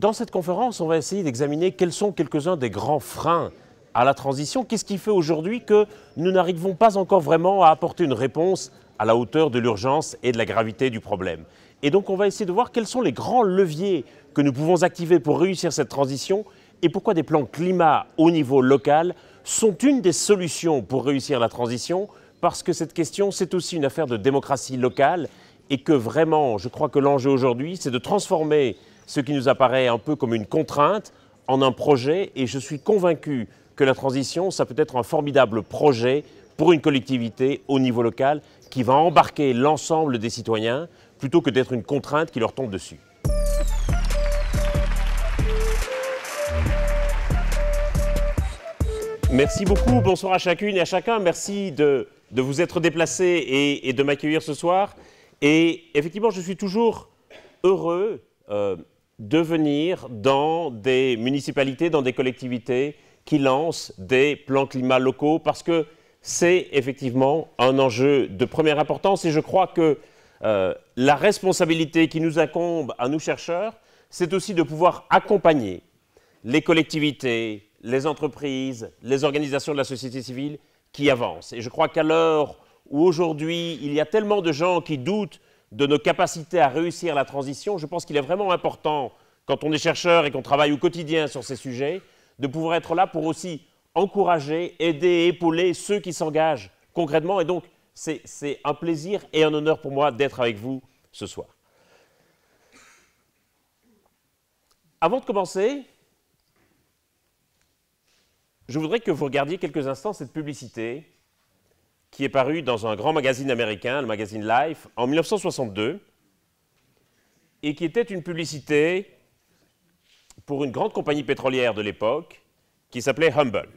Dans cette conférence, on va essayer d'examiner quels sont quelques-uns des grands freins à la transition. Qu'est-ce qui fait aujourd'hui que nous n'arrivons pas encore vraiment à apporter une réponse à la hauteur de l'urgence et de la gravité du problème Et donc on va essayer de voir quels sont les grands leviers que nous pouvons activer pour réussir cette transition et pourquoi des plans climat au niveau local sont une des solutions pour réussir la transition, parce que cette question, c'est aussi une affaire de démocratie locale et que vraiment, je crois que l'enjeu aujourd'hui, c'est de transformer ce qui nous apparaît un peu comme une contrainte en un projet. Et je suis convaincu que la transition, ça peut être un formidable projet pour une collectivité au niveau local qui va embarquer l'ensemble des citoyens plutôt que d'être une contrainte qui leur tombe dessus. Merci beaucoup, bonsoir à chacune et à chacun. Merci de, de vous être déplacés et, de m'accueillir ce soir. Et effectivement, je suis toujours heureux euh, devenir dans des municipalités, dans des collectivités qui lancent des plans climat locaux parce que c'est effectivement un enjeu de première importance et je crois que euh, la responsabilité qui nous incombe à nous chercheurs, c'est aussi de pouvoir accompagner les collectivités, les entreprises, les organisations de la société civile qui avancent. Et je crois qu'à l'heure où aujourd'hui il y a tellement de gens qui doutent de nos capacités à réussir la transition, je pense qu'il est vraiment important, quand on est chercheur et qu'on travaille au quotidien sur ces sujets, de pouvoir être là pour aussi encourager, aider, épauler ceux qui s'engagent concrètement. Et donc, c'est un plaisir et un honneur pour moi d'être avec vous ce soir. Avant de commencer, je voudrais que vous regardiez quelques instants cette publicité qui est paru dans un grand magazine américain, le magazine Life, en 1962, et qui était une publicité pour une grande compagnie pétrolière de l'époque qui s'appelait Humble,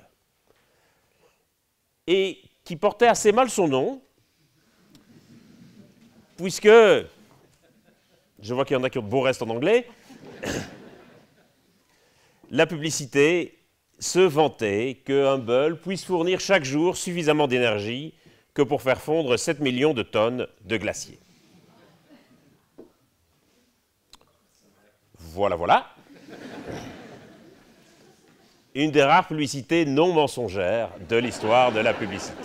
et qui portait assez mal son nom, puisque, je vois qu'il y en a qui ont de beaux restes en anglais, la publicité se vantait que Humble puisse fournir chaque jour suffisamment d'énergie que pour faire fondre 7 millions de tonnes de glaciers. Voilà, voilà. Une des rares publicités non mensongères de l'histoire de la publicité.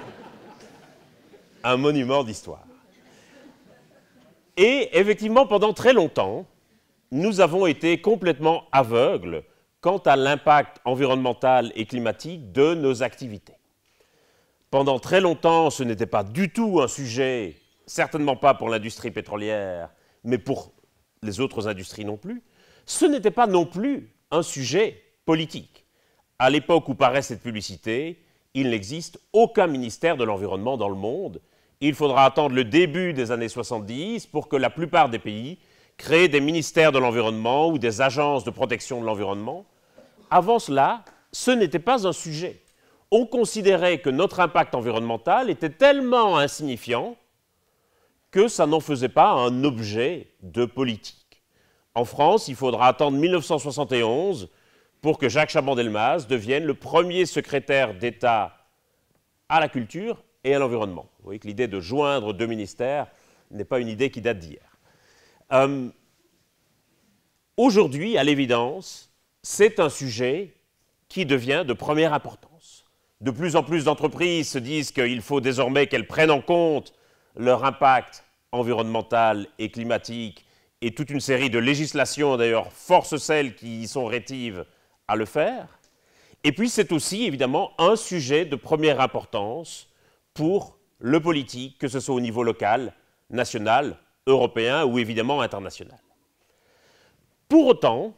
Un monument d'histoire. Et effectivement, pendant très longtemps, nous avons été complètement aveugles quant à l'impact environnemental et climatique de nos activités. Pendant très longtemps, ce n'était pas du tout un sujet, certainement pas pour l'industrie pétrolière, mais pour les autres industries non plus. Ce n'était pas non plus un sujet politique. À l'époque où paraît cette publicité, il n'existe aucun ministère de l'Environnement dans le monde. Il faudra attendre le début des années 70 pour que la plupart des pays créent des ministères de l'Environnement ou des agences de protection de l'environnement. Avant cela, ce n'était pas un sujet on considérait que notre impact environnemental était tellement insignifiant que ça n'en faisait pas un objet de politique. En France, il faudra attendre 1971 pour que Jacques Chaban-Delmas devienne le premier secrétaire d'État à la culture et à l'environnement. Vous voyez que l'idée de joindre deux ministères n'est pas une idée qui date d'hier. Euh, aujourd'hui, à l'évidence, c'est un sujet qui devient de première importance. De plus en plus d'entreprises se disent qu'il faut désormais qu'elles prennent en compte leur impact environnemental et climatique, et toute une série de législations d'ailleurs force celles qui y sont rétives à le faire. Et puis c'est aussi évidemment un sujet de première importance pour le politique, que ce soit au niveau local, national, européen ou évidemment international. Pour autant,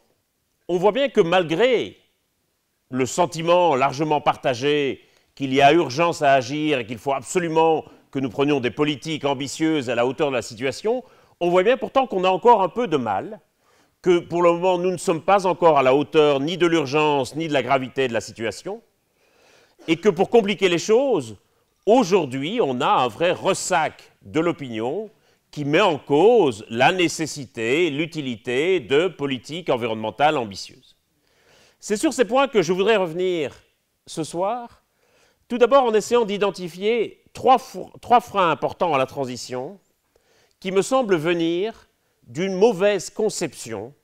on voit bien que malgré le sentiment largement partagé qu'il y a urgence à agir et qu'il faut absolument que nous prenions des politiques ambitieuses à la hauteur de la situation, on voit bien pourtant qu'on a encore un peu de mal, que pour le moment nous ne sommes pas encore à la hauteur ni de l'urgence ni de la gravité de la situation, et que pour compliquer les choses, aujourd'hui on a un vrai ressac de l'opinion qui met en cause la nécessité, l'utilité de politiques environnementales ambitieuses. C'est sur ces points que je voudrais revenir ce soir, tout d'abord en essayant d'identifier trois, freins importants à la transition qui me semblent venir d'une mauvaise conception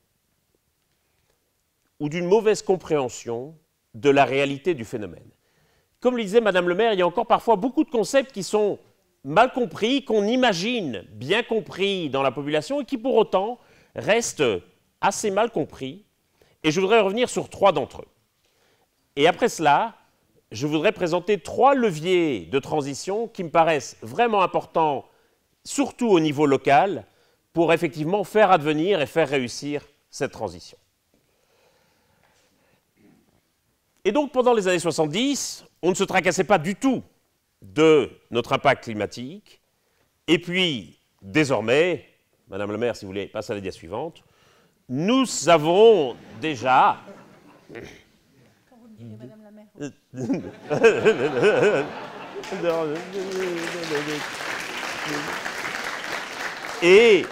ou d'une mauvaise compréhension de la réalité du phénomène. Comme le disait Madame le maire, il y a encore parfois beaucoup de concepts qui sont mal compris, qu'on imagine bien compris dans la population et qui pour autant restent assez mal compris et je voudrais revenir sur trois d'entre eux. Et après cela, je voudrais présenter trois leviers de transition qui me paraissent vraiment importants, surtout au niveau local, pour effectivement faire advenir et faire réussir cette transition. Et donc pendant les années 70, on ne se tracassait pas du tout de notre impact climatique. Et puis, désormais, Madame le maire, si vous voulez, passe à la dia suivante, nous avons déjà... Et,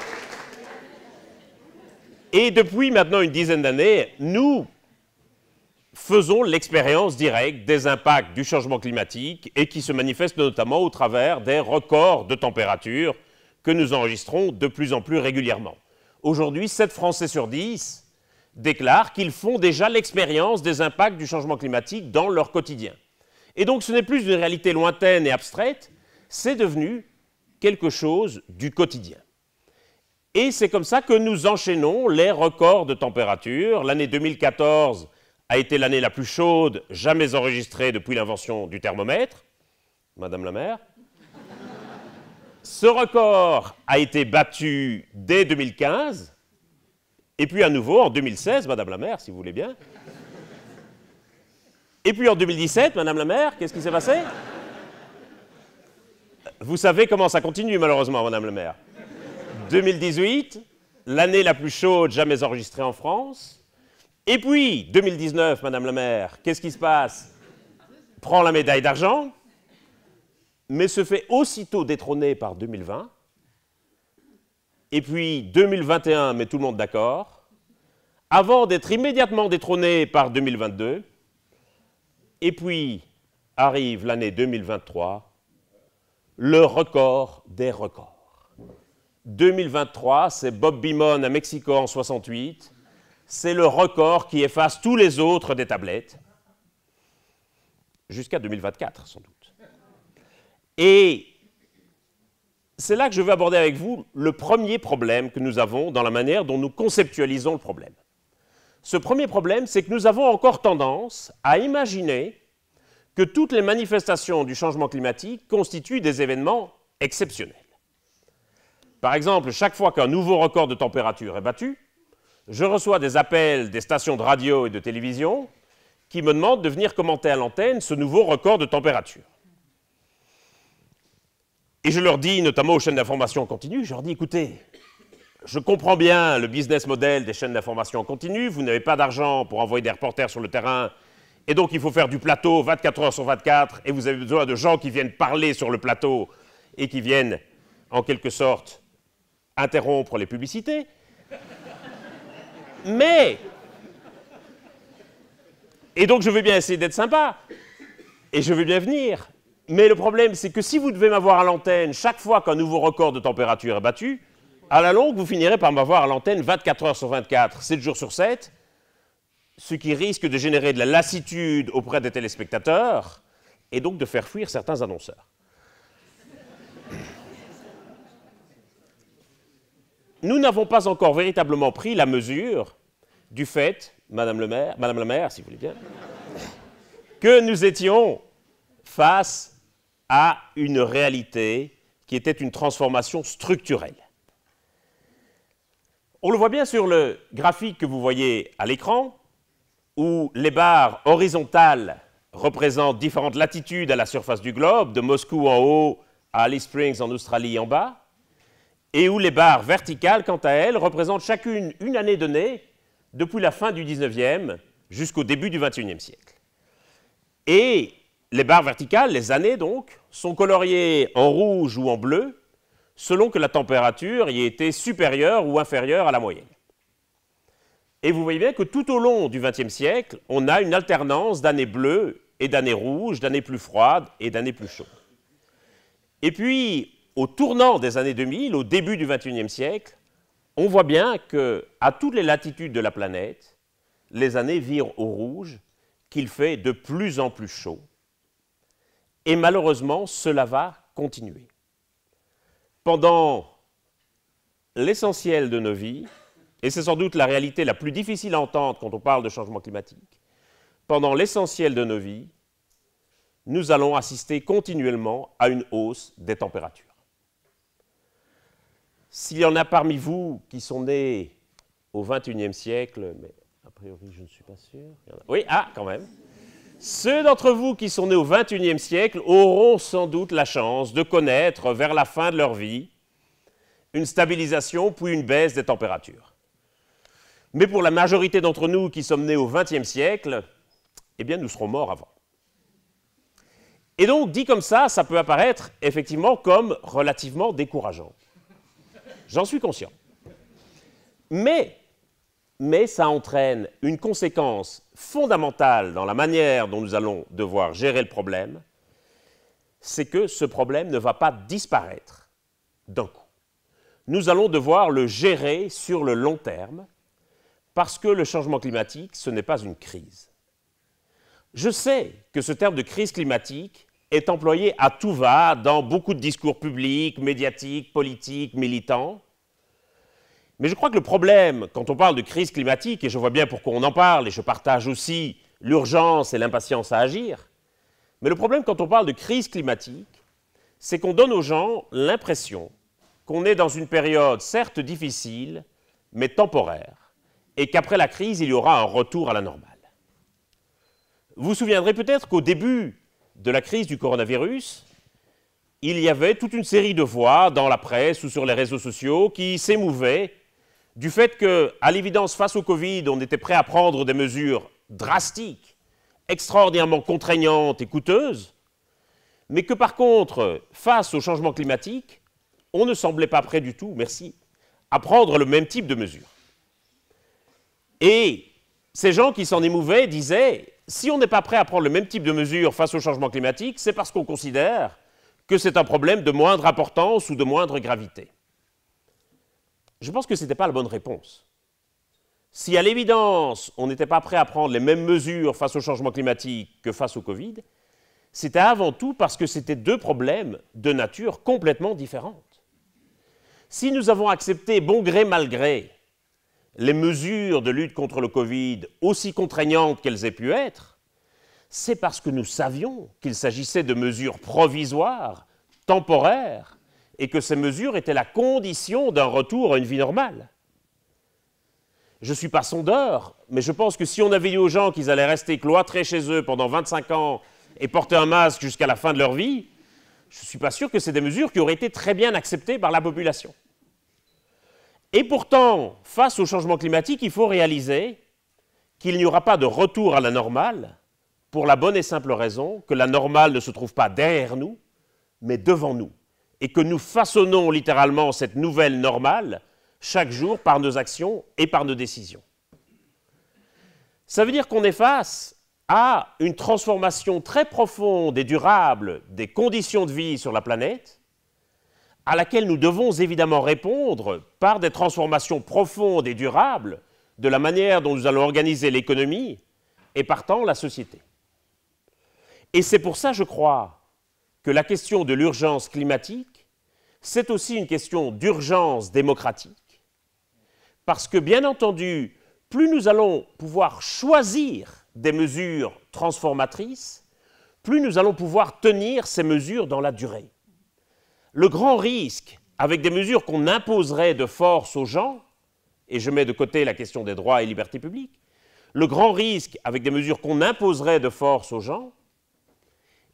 et depuis maintenant une dizaine d'années, nous faisons l'expérience directe des impacts du changement climatique et qui se manifestent notamment au travers des records de température que nous enregistrons de plus en plus régulièrement. Aujourd'hui, 7 Français sur 10 déclarent qu'ils font déjà l'expérience des impacts du changement climatique dans leur quotidien. Et donc ce n'est plus une réalité lointaine et abstraite, c'est devenu quelque chose du quotidien. Et c'est comme ça que nous enchaînons les records de température. L'année 2014 a été l'année la plus chaude jamais enregistrée depuis l'invention du thermomètre. Madame la maire ce record a été battu dès 2015, et puis à nouveau en 2016, Madame la maire, si vous voulez bien. Et puis en 2017, Madame la maire, qu'est-ce qui s'est passé Vous savez comment ça continue, malheureusement, Madame la maire. 2018, l'année la plus chaude jamais enregistrée en France. Et puis, 2019, Madame la maire, qu'est-ce qui se passe Prends la médaille d'argent mais se fait aussitôt détrôner par 2020. Et puis 2021 mais tout le monde d'accord, avant d'être immédiatement détrôné par 2022. Et puis arrive l'année 2023, le record des records. 2023, c'est Bob Beamon à Mexico en 68. C'est le record qui efface tous les autres des tablettes. Jusqu'à 2024, sans doute. Et c'est là que je veux aborder avec vous le premier problème que nous avons dans la manière dont nous conceptualisons le problème. Ce premier problème, c'est que nous avons encore tendance à imaginer que toutes les manifestations du changement climatique constituent des événements exceptionnels. Par exemple, chaque fois qu'un nouveau record de température est battu, je reçois des appels des stations de radio et de télévision qui me demandent de venir commenter à l'antenne ce nouveau record de température. Et je leur dis, notamment aux chaînes d'information continue, je leur dis, écoutez, je comprends bien le business model des chaînes d'information continue, vous n'avez pas d'argent pour envoyer des reporters sur le terrain, et donc il faut faire du plateau 24 heures sur 24, et vous avez besoin de gens qui viennent parler sur le plateau et qui viennent, en quelque sorte, interrompre les publicités. Mais... Et donc je veux bien essayer d'être sympa, et je veux bien venir, mais le problème, c'est que si vous devez m'avoir à l'antenne chaque fois qu'un nouveau record de température est battu, à la longue, vous finirez par m'avoir à l'antenne 24 heures sur 24, 7 jours sur 7, ce qui risque de générer de la lassitude auprès des téléspectateurs et donc de faire fuir certains annonceurs. Nous n'avons pas encore véritablement pris la mesure du fait, Madame, le maire, Madame la maire, si vous voulez bien, que nous étions face à une réalité qui était une transformation structurelle. On le voit bien sur le graphique que vous voyez à l'écran, où les barres horizontales représentent différentes latitudes à la surface du globe, de Moscou en haut à Alice Springs en Australie en bas, et où les barres verticales, quant à elles, représentent chacune une année donnée depuis la fin du 19e jusqu'au début du 21e siècle. Et les barres verticales, les années donc, sont coloriées en rouge ou en bleu, selon que la température y était supérieure ou inférieure à la moyenne. Et vous voyez bien que tout au long du XXe siècle, on a une alternance d'années bleues et d'années rouges, d'années plus froides et d'années plus chaudes. Et puis, au tournant des années 2000, au début du XXIe siècle, on voit bien que, à toutes les latitudes de la planète, les années virent au rouge, qu'il fait de plus en plus chaud, et malheureusement, cela va continuer. Pendant l'essentiel de nos vies, et c'est sans doute la réalité la plus difficile à entendre quand on parle de changement climatique, pendant l'essentiel de nos vies, nous allons assister continuellement à une hausse des températures. S'il y en a parmi vous qui sont nés au XXIe siècle, mais a priori je ne suis pas sûr. Oui, ah, quand même. Ceux d'entre vous qui sont nés au XXIe siècle auront sans doute la chance de connaître, vers la fin de leur vie, une stabilisation puis une baisse des températures. Mais pour la majorité d'entre nous qui sommes nés au XXe siècle, eh bien, nous serons morts avant. Et donc, dit comme ça, ça peut apparaître effectivement comme relativement décourageant. J'en suis conscient. Mais mais ça entraîne une conséquence fondamentale dans la manière dont nous allons devoir gérer le problème, c'est que ce problème ne va pas disparaître d'un coup. Nous allons devoir le gérer sur le long terme, parce que le changement climatique, ce n'est pas une crise. Je sais que ce terme de crise climatique est employé à tout va dans beaucoup de discours publics, médiatiques, politiques, militants, mais je crois que le problème, quand on parle de crise climatique, et je vois bien pourquoi on en parle, et je partage aussi l'urgence et l'impatience à agir, mais le problème quand on parle de crise climatique, c'est qu'on donne aux gens l'impression qu'on est dans une période certes difficile, mais temporaire, et qu'après la crise, il y aura un retour à la normale. Vous vous souviendrez peut-être qu'au début de la crise du coronavirus, il y avait toute une série de voix dans la presse ou sur les réseaux sociaux qui s'émouvaient du fait que, à l'évidence, face au Covid, on était prêt à prendre des mesures drastiques, extraordinairement contraignantes et coûteuses, mais que par contre, face au changement climatique, on ne semblait pas prêt du tout, merci, à prendre le même type de mesures. Et ces gens qui s'en émouvaient disaient, si on n'est pas prêt à prendre le même type de mesures face au changement climatique, c'est parce qu'on considère que c'est un problème de moindre importance ou de moindre gravité. Je pense que ce n'était pas la bonne réponse. Si à l'évidence, on n'était pas prêt à prendre les mêmes mesures face au changement climatique que face au Covid, c'était avant tout parce que c'était deux problèmes de nature complètement différentes. Si nous avons accepté, bon gré mal gré, les mesures de lutte contre le Covid, aussi contraignantes qu'elles aient pu être, c'est parce que nous savions qu'il s'agissait de mesures provisoires, temporaires, et que ces mesures étaient la condition d'un retour à une vie normale. Je ne suis pas sondeur, mais je pense que si on avait dit aux gens qu'ils allaient rester cloîtrés chez eux pendant 25 ans et porter un masque jusqu'à la fin de leur vie, je ne suis pas sûr que c'est des mesures qui auraient été très bien acceptées par la population. Et pourtant, face au changement climatique, il faut réaliser qu'il n'y aura pas de retour à la normale pour la bonne et simple raison que la normale ne se trouve pas derrière nous, mais devant nous et que nous façonnons littéralement cette nouvelle normale chaque jour par nos actions et par nos décisions. Ça veut dire qu'on est face à une transformation très profonde et durable des conditions de vie sur la planète, à laquelle nous devons évidemment répondre par des transformations profondes et durables de la manière dont nous allons organiser l'économie et partant la société. Et c'est pour ça, je crois, que la question de l'urgence climatique c'est aussi une question d'urgence démocratique, parce que bien entendu, plus nous allons pouvoir choisir des mesures transformatrices, plus nous allons pouvoir tenir ces mesures dans la durée. Le grand risque, avec des mesures qu'on imposerait de force aux gens, et je mets de côté la question des droits et libertés publiques, le grand risque, avec des mesures qu'on imposerait de force aux gens,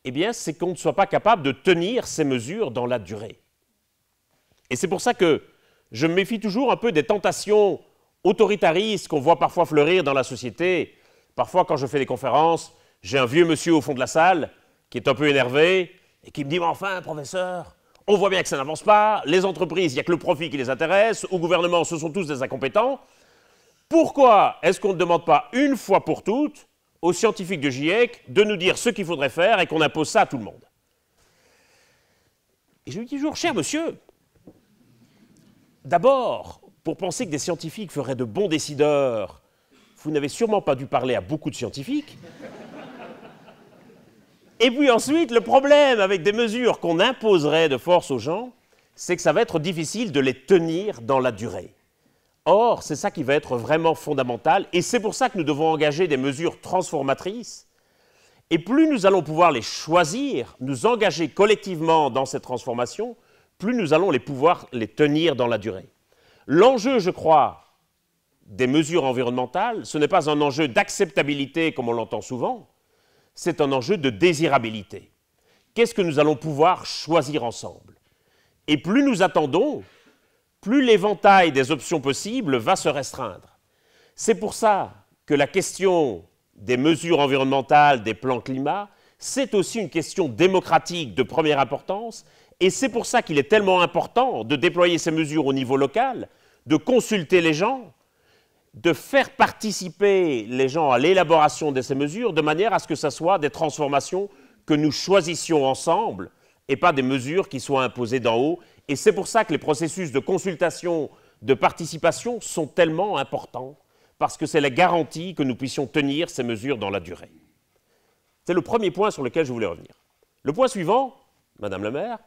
eh c'est qu'on ne soit pas capable de tenir ces mesures dans la durée. Et c'est pour ça que je me méfie toujours un peu des tentations autoritaristes qu'on voit parfois fleurir dans la société. Parfois, quand je fais des conférences, j'ai un vieux monsieur au fond de la salle qui est un peu énervé et qui me dit Mais enfin, professeur, on voit bien que ça n'avance pas, les entreprises, il n'y a que le profit qui les intéresse, au gouvernement, ce sont tous des incompétents. Pourquoi est-ce qu'on ne demande pas une fois pour toutes aux scientifiques de GIEC de nous dire ce qu'il faudrait faire et qu'on impose ça à tout le monde Et je lui dis toujours Cher monsieur, D'abord, pour penser que des scientifiques feraient de bons décideurs, vous n'avez sûrement pas dû parler à beaucoup de scientifiques. Et puis ensuite, le problème avec des mesures qu'on imposerait de force aux gens, c'est que ça va être difficile de les tenir dans la durée. Or, c'est ça qui va être vraiment fondamental, et c'est pour ça que nous devons engager des mesures transformatrices. Et plus nous allons pouvoir les choisir, nous engager collectivement dans cette transformation, plus nous allons les pouvoir les tenir dans la durée. L'enjeu, je crois, des mesures environnementales, ce n'est pas un enjeu d'acceptabilité comme on l'entend souvent, c'est un enjeu de désirabilité. Qu'est-ce que nous allons pouvoir choisir ensemble Et plus nous attendons, plus l'éventail des options possibles va se restreindre. C'est pour ça que la question des mesures environnementales, des plans climat, c'est aussi une question démocratique de première importance et c'est pour ça qu'il est tellement important de déployer ces mesures au niveau local, de consulter les gens, de faire participer les gens à l'élaboration de ces mesures, de manière à ce que ce soit des transformations que nous choisissions ensemble et pas des mesures qui soient imposées d'en haut. Et c'est pour ça que les processus de consultation, de participation sont tellement importants, parce que c'est la garantie que nous puissions tenir ces mesures dans la durée. C'est le premier point sur lequel je voulais revenir. Le point suivant, Madame la maire,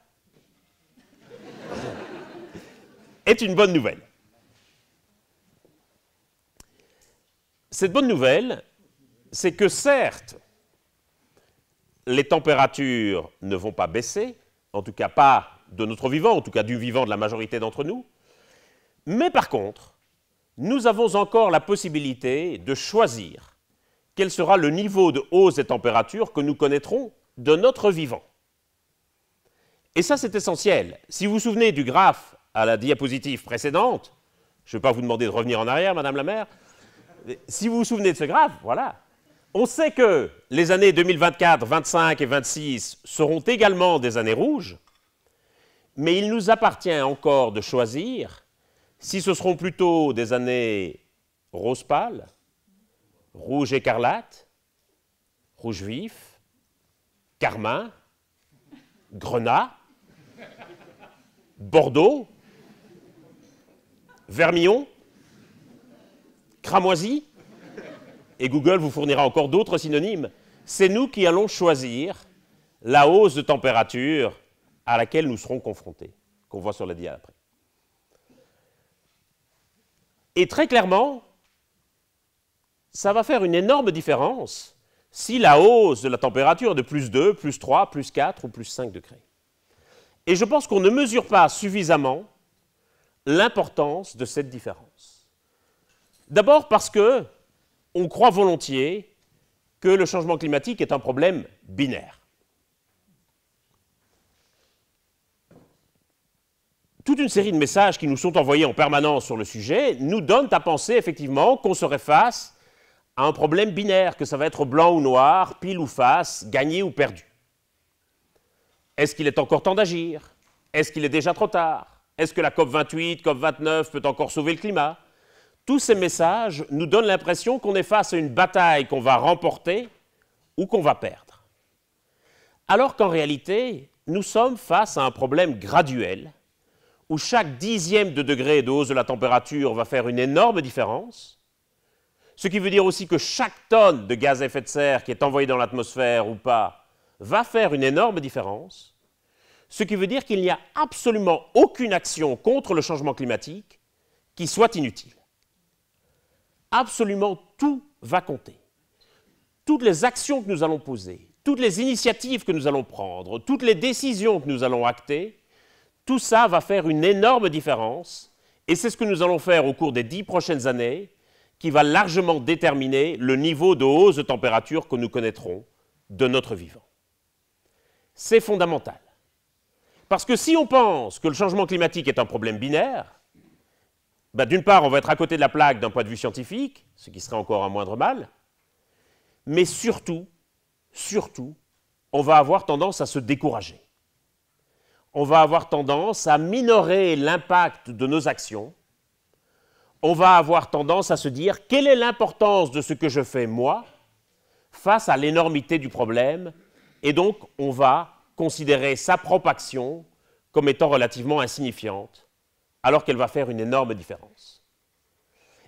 C'est une bonne nouvelle. Cette bonne nouvelle, c'est que certes, les températures ne vont pas baisser, en tout cas pas de notre vivant, en tout cas du vivant de la majorité d'entre nous, mais par contre, nous avons encore la possibilité de choisir quel sera le niveau de hausse des températures que nous connaîtrons de notre vivant. Et ça, c'est essentiel. Si vous vous souvenez du graphe à la diapositive précédente, je ne vais pas vous demander de revenir en arrière, Madame la maire, si vous vous souvenez de ce graphe, voilà. On sait que les années 2024, 2025 et 2026 seront également des années rouges, mais il nous appartient encore de choisir si ce seront plutôt des années rose pâle, rouge écarlate, rouge vif, carmin, grenat, bordeaux, Vermillon, cramoisi, et Google vous fournira encore d'autres synonymes. C'est nous qui allons choisir la hausse de température à laquelle nous serons confrontés, qu'on voit sur la dia après. Et très clairement, ça va faire une énorme différence si la hausse de la température est de plus 2, plus 3, plus 4 ou plus 5 degrés. Et je pense qu'on ne mesure pas suffisamment l'importance de cette différence. D'abord parce que on croit volontiers que le changement climatique est un problème binaire. Toute une série de messages qui nous sont envoyés en permanence sur le sujet nous donnent à penser effectivement qu'on serait face à un problème binaire, que ça va être blanc ou noir, pile ou face, gagné ou perdu. Est-ce qu'il est encore temps d'agir Est-ce qu'il est déjà trop tard est-ce que la COP28, COP29 peut encore sauver le climat Tous ces messages nous donnent l'impression qu'on est face à une bataille qu'on va remporter ou qu'on va perdre. Alors qu'en réalité, nous sommes face à un problème graduel, où chaque dixième de degré de hausse de la température va faire une énorme différence, ce qui veut dire aussi que chaque tonne de gaz à effet de serre qui est envoyée dans l'atmosphère ou pas va faire une énorme différence, ce qui veut dire qu'il n'y a absolument aucune action contre le changement climatique qui soit inutile. Absolument tout va compter. Toutes les actions que nous allons poser, toutes les initiatives que nous allons prendre, toutes les décisions que nous allons acter, tout ça va faire une énorme différence et c'est ce que nous allons faire au cours des dix prochaines années qui va largement déterminer le niveau de hausse de température que nous connaîtrons de notre vivant. C'est fondamental. Parce que si on pense que le changement climatique est un problème binaire, bah, d'une part, on va être à côté de la plaque d'un point de vue scientifique, ce qui serait encore un moindre mal, mais surtout, surtout, on va avoir tendance à se décourager. On va avoir tendance à minorer l'impact de nos actions. On va avoir tendance à se dire quelle est l'importance de ce que je fais moi face à l'énormité du problème. Et donc, on va considérer sa propre action comme étant relativement insignifiante, alors qu'elle va faire une énorme différence.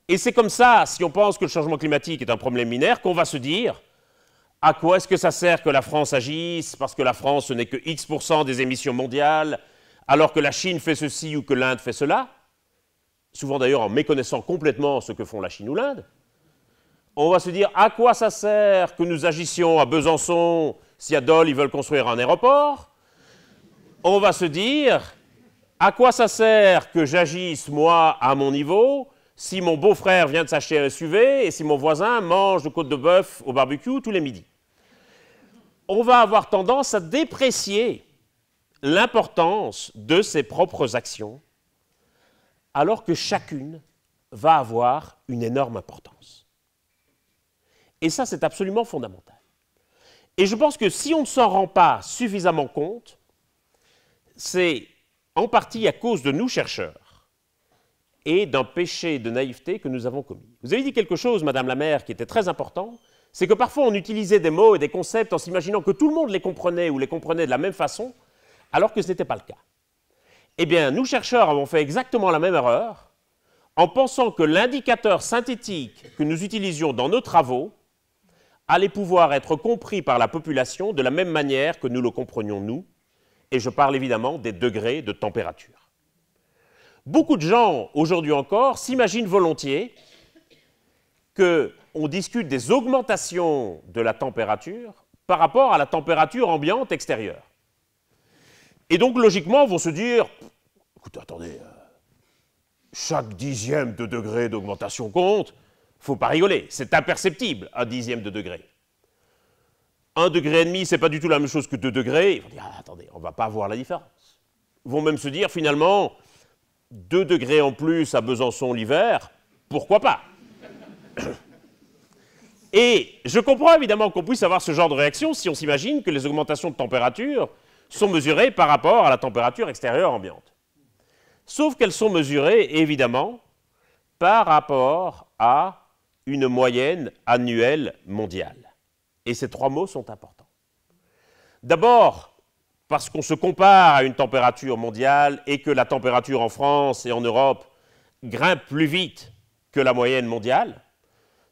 Et c'est comme ça, si on pense que le changement climatique est un problème mineur, qu'on va se dire à quoi est-ce que ça sert que la France agisse, parce que la France n'est que X% des émissions mondiales, alors que la Chine fait ceci ou que l'Inde fait cela, souvent d'ailleurs en méconnaissant complètement ce que font la Chine ou l'Inde, on va se dire à quoi ça sert que nous agissions à Besançon si à ils veulent construire un aéroport, on va se dire, à quoi ça sert que j'agisse, moi, à mon niveau, si mon beau-frère vient de s'acheter un SUV et si mon voisin mange de côte de bœuf au barbecue tous les midis On va avoir tendance à déprécier l'importance de ses propres actions, alors que chacune va avoir une énorme importance. Et ça, c'est absolument fondamental. Et je pense que si on ne s'en rend pas suffisamment compte, c'est en partie à cause de nous chercheurs et d'un péché de naïveté que nous avons commis. Vous avez dit quelque chose, Madame la maire, qui était très important, c'est que parfois on utilisait des mots et des concepts en s'imaginant que tout le monde les comprenait ou les comprenait de la même façon, alors que ce n'était pas le cas. Eh bien, nous chercheurs avons fait exactement la même erreur en pensant que l'indicateur synthétique que nous utilisions dans nos travaux allait pouvoir être compris par la population de la même manière que nous le comprenions nous, et je parle évidemment des degrés de température. Beaucoup de gens, aujourd'hui encore, s'imaginent volontiers qu'on discute des augmentations de la température par rapport à la température ambiante extérieure. Et donc, logiquement, vont se dire, écoutez, attendez, euh, chaque dixième de degré d'augmentation compte, faut pas rigoler, c'est imperceptible, un dixième de degré. Un degré et demi, c'est pas du tout la même chose que deux degrés. Ils vont dire, ah, attendez, on va pas voir la différence. Ils vont même se dire, finalement, deux degrés en plus à Besançon l'hiver, pourquoi pas Et je comprends évidemment qu'on puisse avoir ce genre de réaction si on s'imagine que les augmentations de température sont mesurées par rapport à la température extérieure ambiante. Sauf qu'elles sont mesurées évidemment par rapport à une moyenne annuelle mondiale. Et ces trois mots sont importants. D'abord, parce qu'on se compare à une température mondiale et que la température en France et en Europe grimpe plus vite que la moyenne mondiale,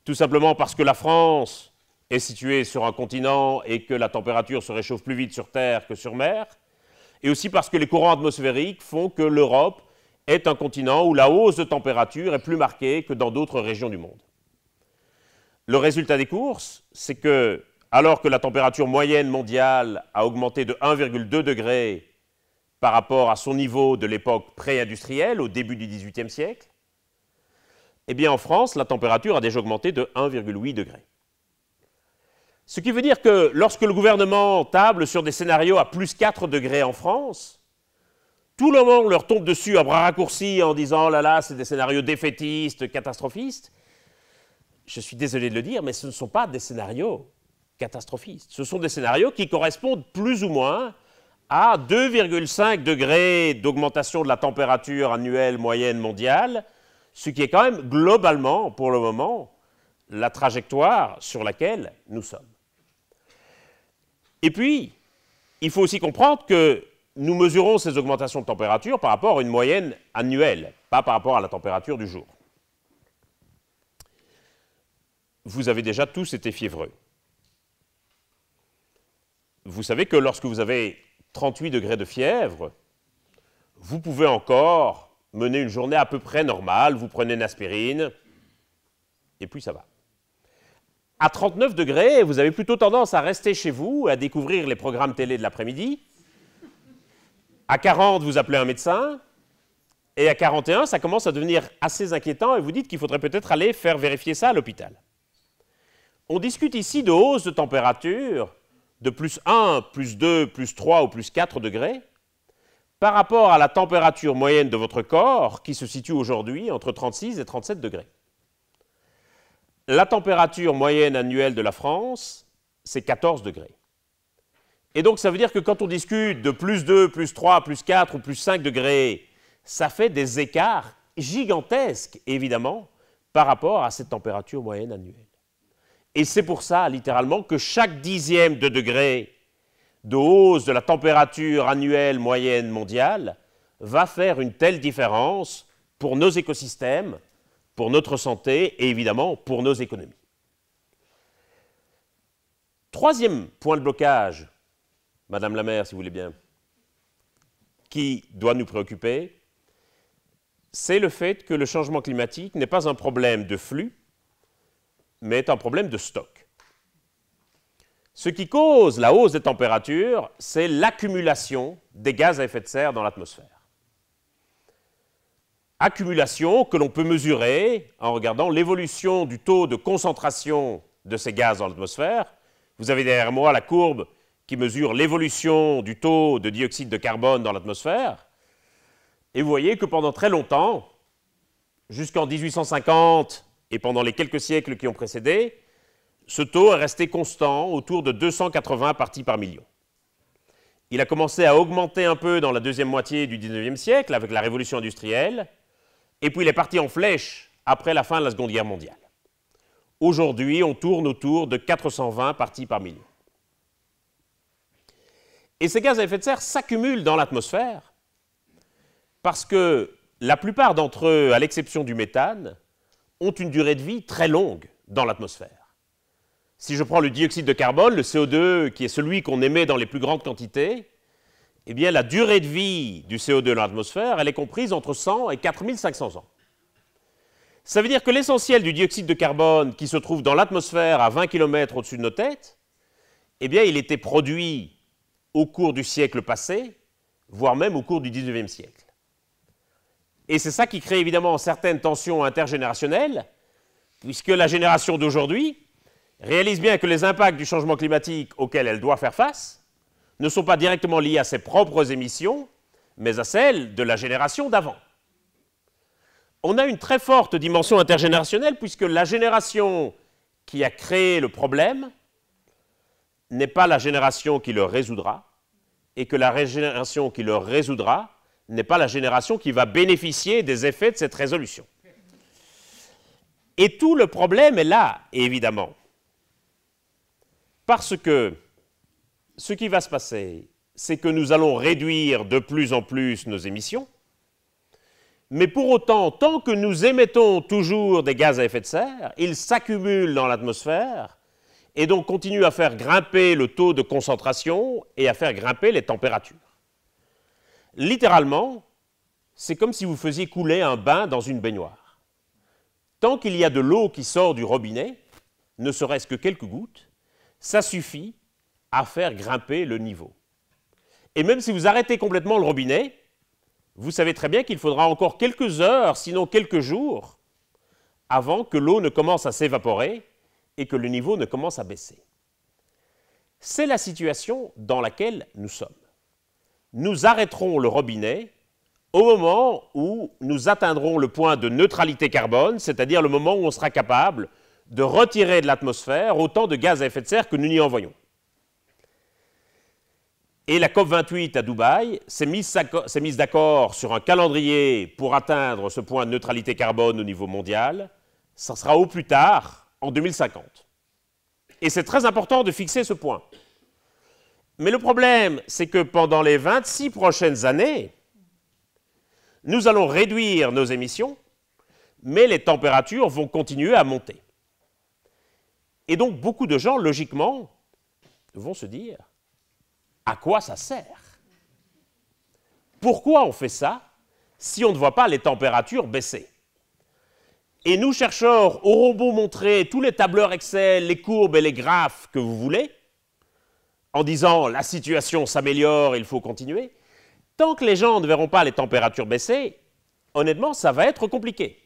tout simplement parce que la France est située sur un continent et que la température se réchauffe plus vite sur Terre que sur mer, et aussi parce que les courants atmosphériques font que l'Europe est un continent où la hausse de température est plus marquée que dans d'autres régions du monde. Le résultat des courses, c'est que, alors que la température moyenne mondiale a augmenté de 1,2 degré par rapport à son niveau de l'époque pré-industrielle, au début du XVIIIe siècle, eh bien en France, la température a déjà augmenté de 1,8 degré. Ce qui veut dire que lorsque le gouvernement table sur des scénarios à plus 4 degrés en France, tout le monde leur tombe dessus à bras raccourcis en disant oh là là, c'est des scénarios défaitistes, catastrophistes je suis désolé de le dire, mais ce ne sont pas des scénarios catastrophistes. Ce sont des scénarios qui correspondent plus ou moins à 2,5 degrés d'augmentation de la température annuelle moyenne mondiale, ce qui est quand même globalement, pour le moment, la trajectoire sur laquelle nous sommes. Et puis, il faut aussi comprendre que nous mesurons ces augmentations de température par rapport à une moyenne annuelle, pas par rapport à la température du jour. vous avez déjà tous été fiévreux. Vous savez que lorsque vous avez 38 degrés de fièvre, vous pouvez encore mener une journée à peu près normale, vous prenez une aspirine, et puis ça va. À 39 degrés, vous avez plutôt tendance à rester chez vous, à découvrir les programmes télé de l'après-midi. À 40, vous appelez un médecin. Et à 41, ça commence à devenir assez inquiétant et vous dites qu'il faudrait peut-être aller faire vérifier ça à l'hôpital. On discute ici de hausse de température de plus 1, plus 2, plus 3 ou plus 4 degrés par rapport à la température moyenne de votre corps qui se situe aujourd'hui entre 36 et 37 degrés. La température moyenne annuelle de la France, c'est 14 degrés. Et donc ça veut dire que quand on discute de plus 2, plus 3, plus 4 ou plus 5 degrés, ça fait des écarts gigantesques, évidemment, par rapport à cette température moyenne annuelle. Et c'est pour ça, littéralement, que chaque dixième de degré de hausse de la température annuelle moyenne mondiale va faire une telle différence pour nos écosystèmes, pour notre santé et évidemment pour nos économies. Troisième point de blocage, Madame la maire, si vous voulez bien, qui doit nous préoccuper, c'est le fait que le changement climatique n'est pas un problème de flux, mais est un problème de stock. Ce qui cause la hausse des températures, c'est l'accumulation des gaz à effet de serre dans l'atmosphère. Accumulation que l'on peut mesurer en regardant l'évolution du taux de concentration de ces gaz dans l'atmosphère. Vous avez derrière moi la courbe qui mesure l'évolution du taux de dioxyde de carbone dans l'atmosphère. Et vous voyez que pendant très longtemps, jusqu'en 1850, et pendant les quelques siècles qui ont précédé, ce taux est resté constant autour de 280 parties par million. Il a commencé à augmenter un peu dans la deuxième moitié du 19e siècle avec la révolution industrielle, et puis il est parti en flèche après la fin de la Seconde Guerre mondiale. Aujourd'hui, on tourne autour de 420 parties par million. Et ces gaz à effet de serre s'accumulent dans l'atmosphère parce que la plupart d'entre eux, à l'exception du méthane, ont une durée de vie très longue dans l'atmosphère. Si je prends le dioxyde de carbone, le CO2, qui est celui qu'on émet dans les plus grandes quantités, eh bien la durée de vie du CO2 dans l'atmosphère, elle est comprise entre 100 et 4500 ans. Ça veut dire que l'essentiel du dioxyde de carbone qui se trouve dans l'atmosphère à 20 km au-dessus de nos têtes, eh bien il était produit au cours du siècle passé, voire même au cours du 19e siècle. Et c'est ça qui crée évidemment certaines tensions intergénérationnelles, puisque la génération d'aujourd'hui réalise bien que les impacts du changement climatique auquel elle doit faire face ne sont pas directement liés à ses propres émissions, mais à celles de la génération d'avant. On a une très forte dimension intergénérationnelle, puisque la génération qui a créé le problème n'est pas la génération qui le résoudra, et que la génération qui le résoudra n'est pas la génération qui va bénéficier des effets de cette résolution. Et tout le problème est là, évidemment. Parce que ce qui va se passer, c'est que nous allons réduire de plus en plus nos émissions, mais pour autant, tant que nous émettons toujours des gaz à effet de serre, ils s'accumulent dans l'atmosphère et donc continuent à faire grimper le taux de concentration et à faire grimper les températures littéralement, c'est comme si vous faisiez couler un bain dans une baignoire. Tant qu'il y a de l'eau qui sort du robinet, ne serait-ce que quelques gouttes, ça suffit à faire grimper le niveau. Et même si vous arrêtez complètement le robinet, vous savez très bien qu'il faudra encore quelques heures, sinon quelques jours, avant que l'eau ne commence à s'évaporer et que le niveau ne commence à baisser. C'est la situation dans laquelle nous sommes nous arrêterons le robinet au moment où nous atteindrons le point de neutralité carbone, c'est-à-dire le moment où on sera capable de retirer de l'atmosphère autant de gaz à effet de serre que nous n'y envoyons. Et la COP28 à Dubaï s'est mise, d'accord sur un calendrier pour atteindre ce point de neutralité carbone au niveau mondial. Ça sera au plus tard en 2050. Et c'est très important de fixer ce point. Mais le problème, c'est que pendant les 26 prochaines années, nous allons réduire nos émissions, mais les températures vont continuer à monter. Et donc beaucoup de gens, logiquement, vont se dire, à quoi ça sert Pourquoi on fait ça si on ne voit pas les températures baisser Et nous, chercheurs, aurons beau montrer tous les tableurs Excel, les courbes et les graphes que vous voulez, en disant la situation s'améliore, il faut continuer, tant que les gens ne verront pas les températures baisser, honnêtement, ça va être compliqué.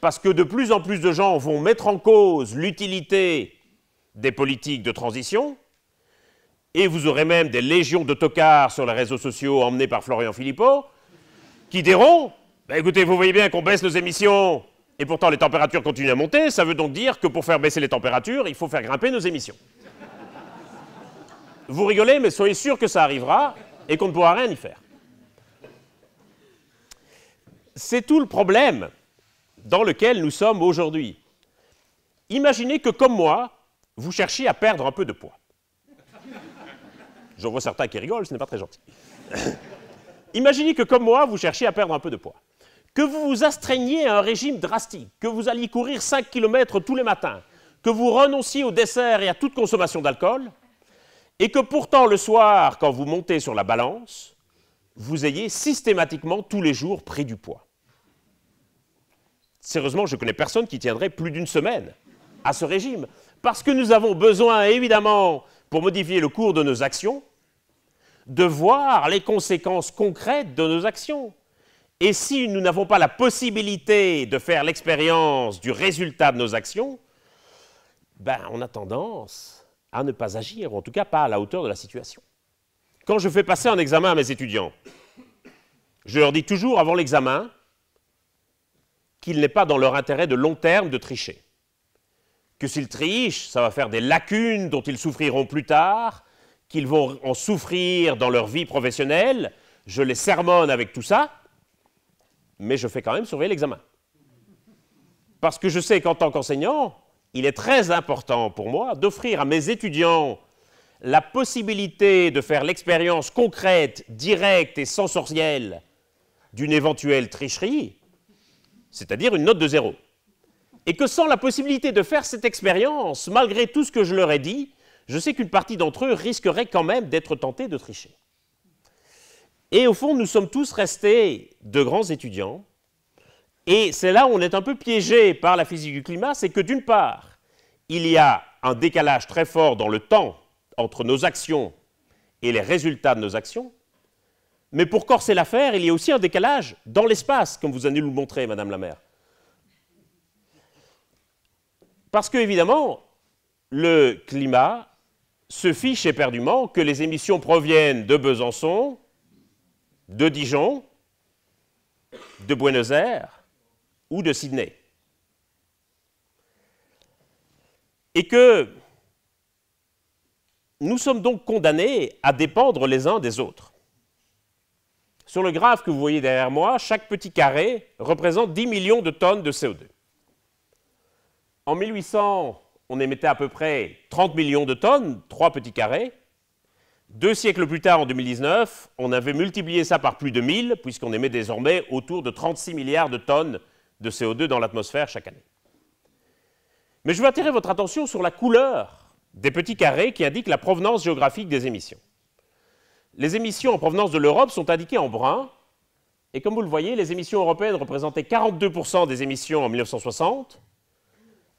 Parce que de plus en plus de gens vont mettre en cause l'utilité des politiques de transition, et vous aurez même des légions de tocards sur les réseaux sociaux emmenés par Florian Philippot, qui diront bah, écoutez, vous voyez bien qu'on baisse nos émissions, et pourtant les températures continuent à monter, ça veut donc dire que pour faire baisser les températures, il faut faire grimper nos émissions. Vous rigolez, mais soyez sûr que ça arrivera et qu'on ne pourra rien y faire. C'est tout le problème dans lequel nous sommes aujourd'hui. Imaginez que, comme moi, vous cherchiez à perdre un peu de poids. J'en vois certains qui rigolent, ce n'est pas très gentil. Imaginez que, comme moi, vous cherchiez à perdre un peu de poids. Que vous vous astreigniez à un régime drastique, que vous alliez courir 5 km tous les matins, que vous renonciez au dessert et à toute consommation d'alcool, et que pourtant le soir, quand vous montez sur la balance, vous ayez systématiquement tous les jours pris du poids. Sérieusement, je connais personne qui tiendrait plus d'une semaine à ce régime, parce que nous avons besoin, évidemment, pour modifier le cours de nos actions, de voir les conséquences concrètes de nos actions. Et si nous n'avons pas la possibilité de faire l'expérience du résultat de nos actions, ben, on a tendance à ne pas agir, ou en tout cas pas à la hauteur de la situation. Quand je fais passer un examen à mes étudiants, je leur dis toujours avant l'examen qu'il n'est pas dans leur intérêt de long terme de tricher, que s'ils trichent, ça va faire des lacunes dont ils souffriront plus tard, qu'ils vont en souffrir dans leur vie professionnelle, je les sermonne avec tout ça, mais je fais quand même surveiller l'examen. Parce que je sais qu'en tant qu'enseignant, il est très important pour moi d'offrir à mes étudiants la possibilité de faire l'expérience concrète, directe et sensorielle d'une éventuelle tricherie, c'est-à-dire une note de zéro. Et que sans la possibilité de faire cette expérience, malgré tout ce que je leur ai dit, je sais qu'une partie d'entre eux risquerait quand même d'être tentée de tricher. Et au fond, nous sommes tous restés de grands étudiants et c'est là où on est un peu piégé par la physique du climat, c'est que d'une part, il y a un décalage très fort dans le temps entre nos actions et les résultats de nos actions, mais pour corser l'affaire, il y a aussi un décalage dans l'espace, comme vous allez nous le montrer, Madame la maire. Parce que, évidemment, le climat se fiche éperdument que les émissions proviennent de Besançon, de Dijon, de Buenos Aires, ou de Sydney. Et que nous sommes donc condamnés à dépendre les uns des autres. Sur le graphe que vous voyez derrière moi, chaque petit carré représente 10 millions de tonnes de CO2. En 1800, on émettait à peu près 30 millions de tonnes, trois petits carrés. Deux siècles plus tard, en 2019, on avait multiplié ça par plus de 1000, puisqu'on émet désormais autour de 36 milliards de tonnes de CO2 dans l'atmosphère chaque année. Mais je veux attirer votre attention sur la couleur des petits carrés qui indiquent la provenance géographique des émissions. Les émissions en provenance de l'Europe sont indiquées en brun, et comme vous le voyez, les émissions européennes représentaient 42% des émissions en 1960,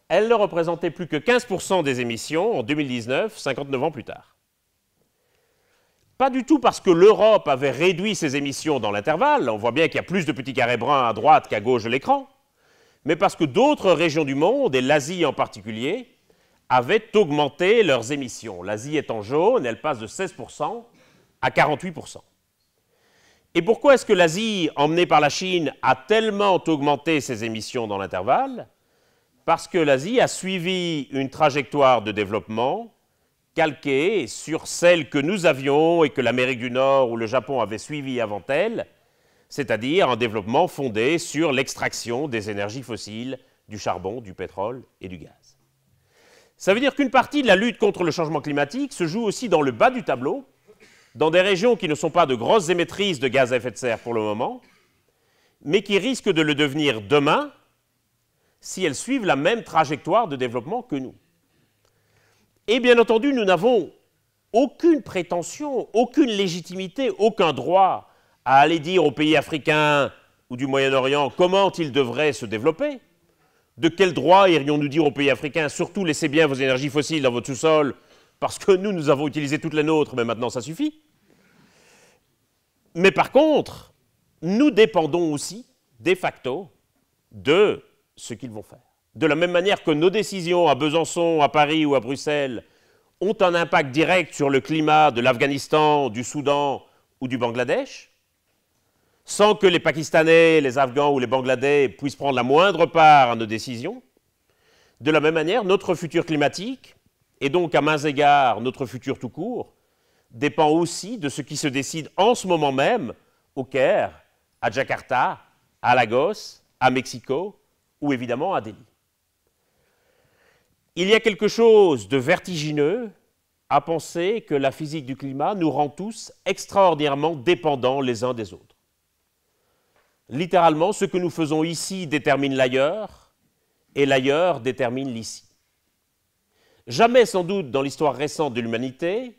elles ne représentaient plus que 15% des émissions en 2019, 59 ans plus tard. Pas du tout parce que l'Europe avait réduit ses émissions dans l'intervalle, on voit bien qu'il y a plus de petits carrés bruns à droite qu'à gauche de l'écran, mais parce que d'autres régions du monde, et l'Asie en particulier, avaient augmenté leurs émissions. L'Asie est en jaune, elle passe de 16% à 48%. Et pourquoi est-ce que l'Asie, emmenée par la Chine, a tellement augmenté ses émissions dans l'intervalle Parce que l'Asie a suivi une trajectoire de développement calquée sur celle que nous avions et que l'Amérique du Nord ou le Japon avaient suivie avant elle, c'est-à-dire un développement fondé sur l'extraction des énergies fossiles, du charbon, du pétrole et du gaz. Ça veut dire qu'une partie de la lutte contre le changement climatique se joue aussi dans le bas du tableau, dans des régions qui ne sont pas de grosses émettrices de gaz à effet de serre pour le moment, mais qui risquent de le devenir demain si elles suivent la même trajectoire de développement que nous. Et bien entendu, nous n'avons aucune prétention, aucune légitimité, aucun droit à aller dire aux pays africains ou du Moyen-Orient comment ils devraient se développer, de quel droit irions-nous dire aux pays africains, surtout laissez bien vos énergies fossiles dans votre sous-sol, parce que nous, nous avons utilisé toutes les nôtres, mais maintenant ça suffit. Mais par contre, nous dépendons aussi, de facto, de ce qu'ils vont faire. De la même manière que nos décisions à Besançon, à Paris ou à Bruxelles ont un impact direct sur le climat de l'Afghanistan, du Soudan ou du Bangladesh, sans que les Pakistanais, les Afghans ou les Bangladais puissent prendre la moindre part à nos décisions. De la même manière, notre futur climatique, et donc à mains égards notre futur tout court, dépend aussi de ce qui se décide en ce moment même au Caire, à Jakarta, à Lagos, à Mexico ou évidemment à Delhi. Il y a quelque chose de vertigineux à penser que la physique du climat nous rend tous extraordinairement dépendants les uns des autres. Littéralement, ce que nous faisons ici détermine l'ailleurs, et l'ailleurs détermine l'ici. Jamais sans doute dans l'histoire récente de l'humanité,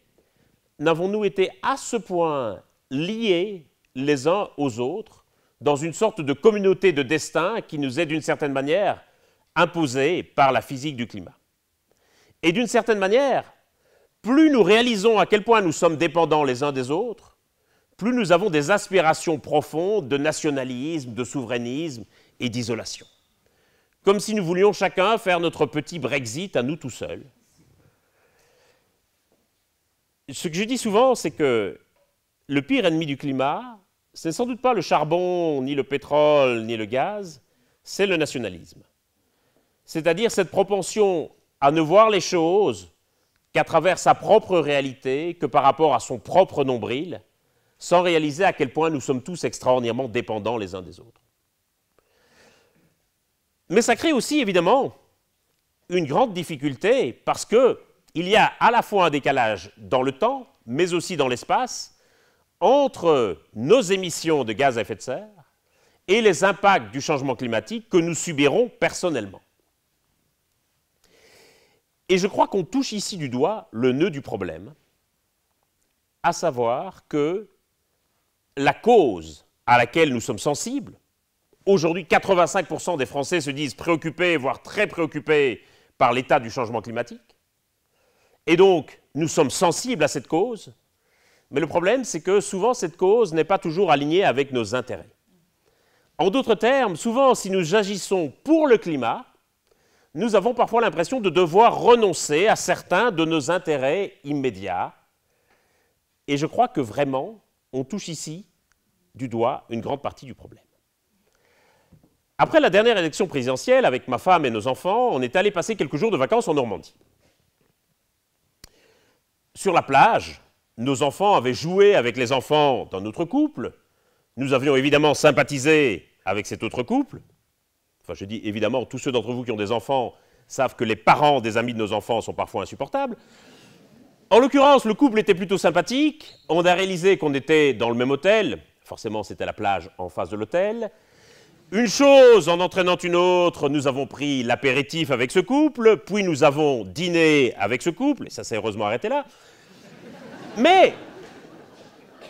n'avons-nous été à ce point liés les uns aux autres dans une sorte de communauté de destin qui nous est d'une certaine manière imposée par la physique du climat. Et d'une certaine manière, plus nous réalisons à quel point nous sommes dépendants les uns des autres, plus nous avons des aspirations profondes de nationalisme, de souverainisme et d'isolation. Comme si nous voulions chacun faire notre petit Brexit à nous tout seuls. Ce que je dis souvent, c'est que le pire ennemi du climat, ce n'est sans doute pas le charbon, ni le pétrole, ni le gaz, c'est le nationalisme. C'est-à-dire cette propension à ne voir les choses qu'à travers sa propre réalité, que par rapport à son propre nombril, sans réaliser à quel point nous sommes tous extraordinairement dépendants les uns des autres. Mais ça crée aussi, évidemment, une grande difficulté parce qu'il y a à la fois un décalage dans le temps, mais aussi dans l'espace, entre nos émissions de gaz à effet de serre et les impacts du changement climatique que nous subirons personnellement. Et je crois qu'on touche ici du doigt le nœud du problème, à savoir que la cause à laquelle nous sommes sensibles. Aujourd'hui, 85% des Français se disent préoccupés, voire très préoccupés par l'état du changement climatique. Et donc, nous sommes sensibles à cette cause. Mais le problème, c'est que souvent, cette cause n'est pas toujours alignée avec nos intérêts. En d'autres termes, souvent, si nous agissons pour le climat, nous avons parfois l'impression de devoir renoncer à certains de nos intérêts immédiats. Et je crois que vraiment, on touche ici du doigt une grande partie du problème. Après la dernière élection présidentielle, avec ma femme et nos enfants, on est allé passer quelques jours de vacances en Normandie. Sur la plage, nos enfants avaient joué avec les enfants d'un autre couple. Nous avions évidemment sympathisé avec cet autre couple. Enfin, je dis évidemment, tous ceux d'entre vous qui ont des enfants savent que les parents des amis de nos enfants sont parfois insupportables. En l'occurrence, le couple était plutôt sympathique. On a réalisé qu'on était dans le même hôtel. Forcément, c'était la plage en face de l'hôtel. Une chose en entraînant une autre, nous avons pris l'apéritif avec ce couple, puis nous avons dîné avec ce couple, et ça s'est heureusement arrêté là. Mais,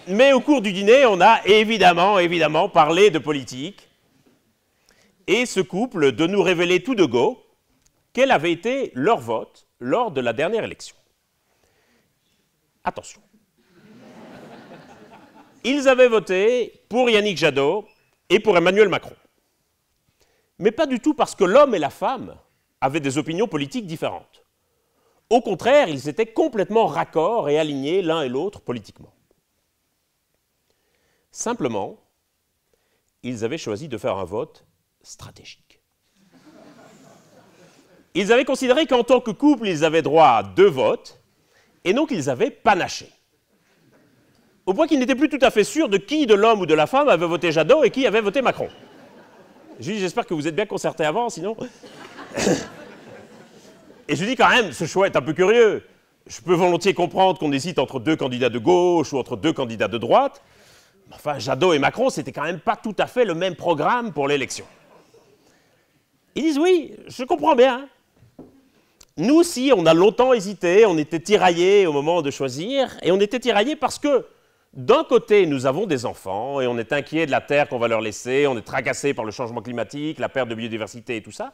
mais au cours du dîner, on a évidemment, évidemment parlé de politique, et ce couple de nous révéler tout de go quel avait été leur vote lors de la dernière élection. Attention. Ils avaient voté pour Yannick Jadot et pour Emmanuel Macron. Mais pas du tout parce que l'homme et la femme avaient des opinions politiques différentes. Au contraire, ils étaient complètement raccords et alignés l'un et l'autre politiquement. Simplement, ils avaient choisi de faire un vote stratégique. Ils avaient considéré qu'en tant que couple, ils avaient droit à deux votes, et donc ils avaient panaché. Au point qu'ils n'étaient plus tout à fait sûrs de qui de l'homme ou de la femme avait voté Jadot et qui avait voté Macron. Je lui dis, j'espère que vous êtes bien concertés avant, sinon... Et je lui dis quand même, ce choix est un peu curieux. Je peux volontiers comprendre qu'on hésite entre deux candidats de gauche ou entre deux candidats de droite. Mais enfin, Jadot et Macron, c'était quand même pas tout à fait le même programme pour l'élection. Ils disent oui, je comprends bien nous aussi, on a longtemps hésité, on était tiraillés au moment de choisir, et on était tiraillés parce que, d'un côté, nous avons des enfants, et on est inquiet de la terre qu'on va leur laisser, on est tracassé par le changement climatique, la perte de biodiversité et tout ça.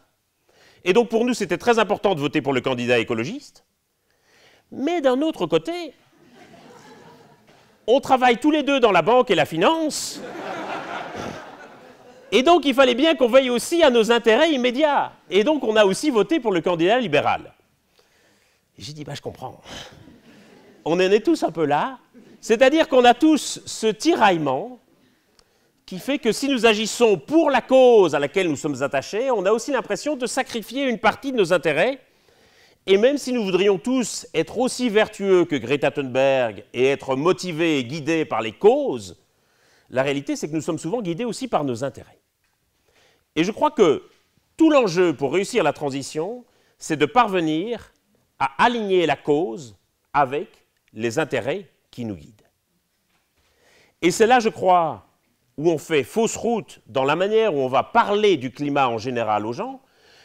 Et donc pour nous, c'était très important de voter pour le candidat écologiste. Mais d'un autre côté, on travaille tous les deux dans la banque et la finance. Et donc, il fallait bien qu'on veille aussi à nos intérêts immédiats. Et donc, on a aussi voté pour le candidat libéral. J'ai dit, bah, je comprends. On en est tous un peu là. C'est-à-dire qu'on a tous ce tiraillement qui fait que si nous agissons pour la cause à laquelle nous sommes attachés, on a aussi l'impression de sacrifier une partie de nos intérêts. Et même si nous voudrions tous être aussi vertueux que Greta Thunberg et être motivés et guidés par les causes, la réalité c'est que nous sommes souvent guidés aussi par nos intérêts. Et je crois que tout l'enjeu pour réussir la transition, c'est de parvenir à aligner la cause avec les intérêts qui nous guident. Et c'est là, je crois, où on fait fausse route dans la manière où on va parler du climat en général aux gens,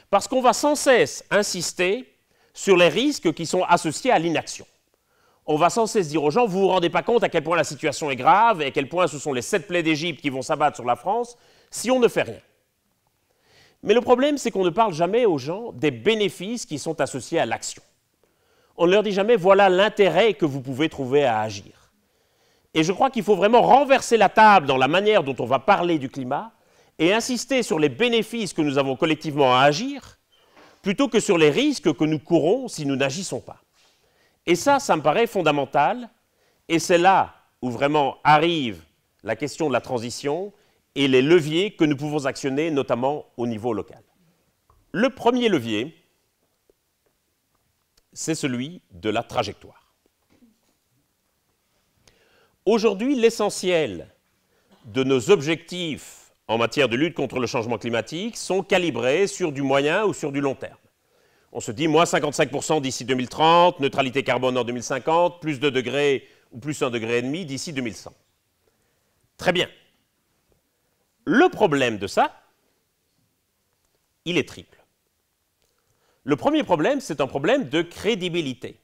parce qu'on va sans cesse insister sur les risques qui sont associés à l'inaction. On va sans cesse dire aux gens, vous ne vous rendez pas compte à quel point la situation est grave et à quel point ce sont les sept plaies d'Égypte qui vont s'abattre sur la France si on ne fait rien. Mais le problème, c'est qu'on ne parle jamais aux gens des bénéfices qui sont associés à l'action. On ne leur dit jamais voilà l'intérêt que vous pouvez trouver à agir. Et je crois qu'il faut vraiment renverser la table dans la manière dont on va parler du climat et insister sur les bénéfices que nous avons collectivement à agir plutôt que sur les risques que nous courons si nous n'agissons pas. Et ça, ça me paraît fondamental. Et c'est là où vraiment arrive la question de la transition et les leviers que nous pouvons actionner, notamment au niveau local. Le premier levier, c'est celui de la trajectoire. Aujourd'hui, l'essentiel de nos objectifs en matière de lutte contre le changement climatique sont calibrés sur du moyen ou sur du long terme. On se dit moins 55% d'ici 2030, neutralité carbone en 2050, plus 2 degrés ou plus un degré et demi d'ici 2100. Très bien. Le problème de ça, il est triple. Le premier problème, c'est un problème de crédibilité.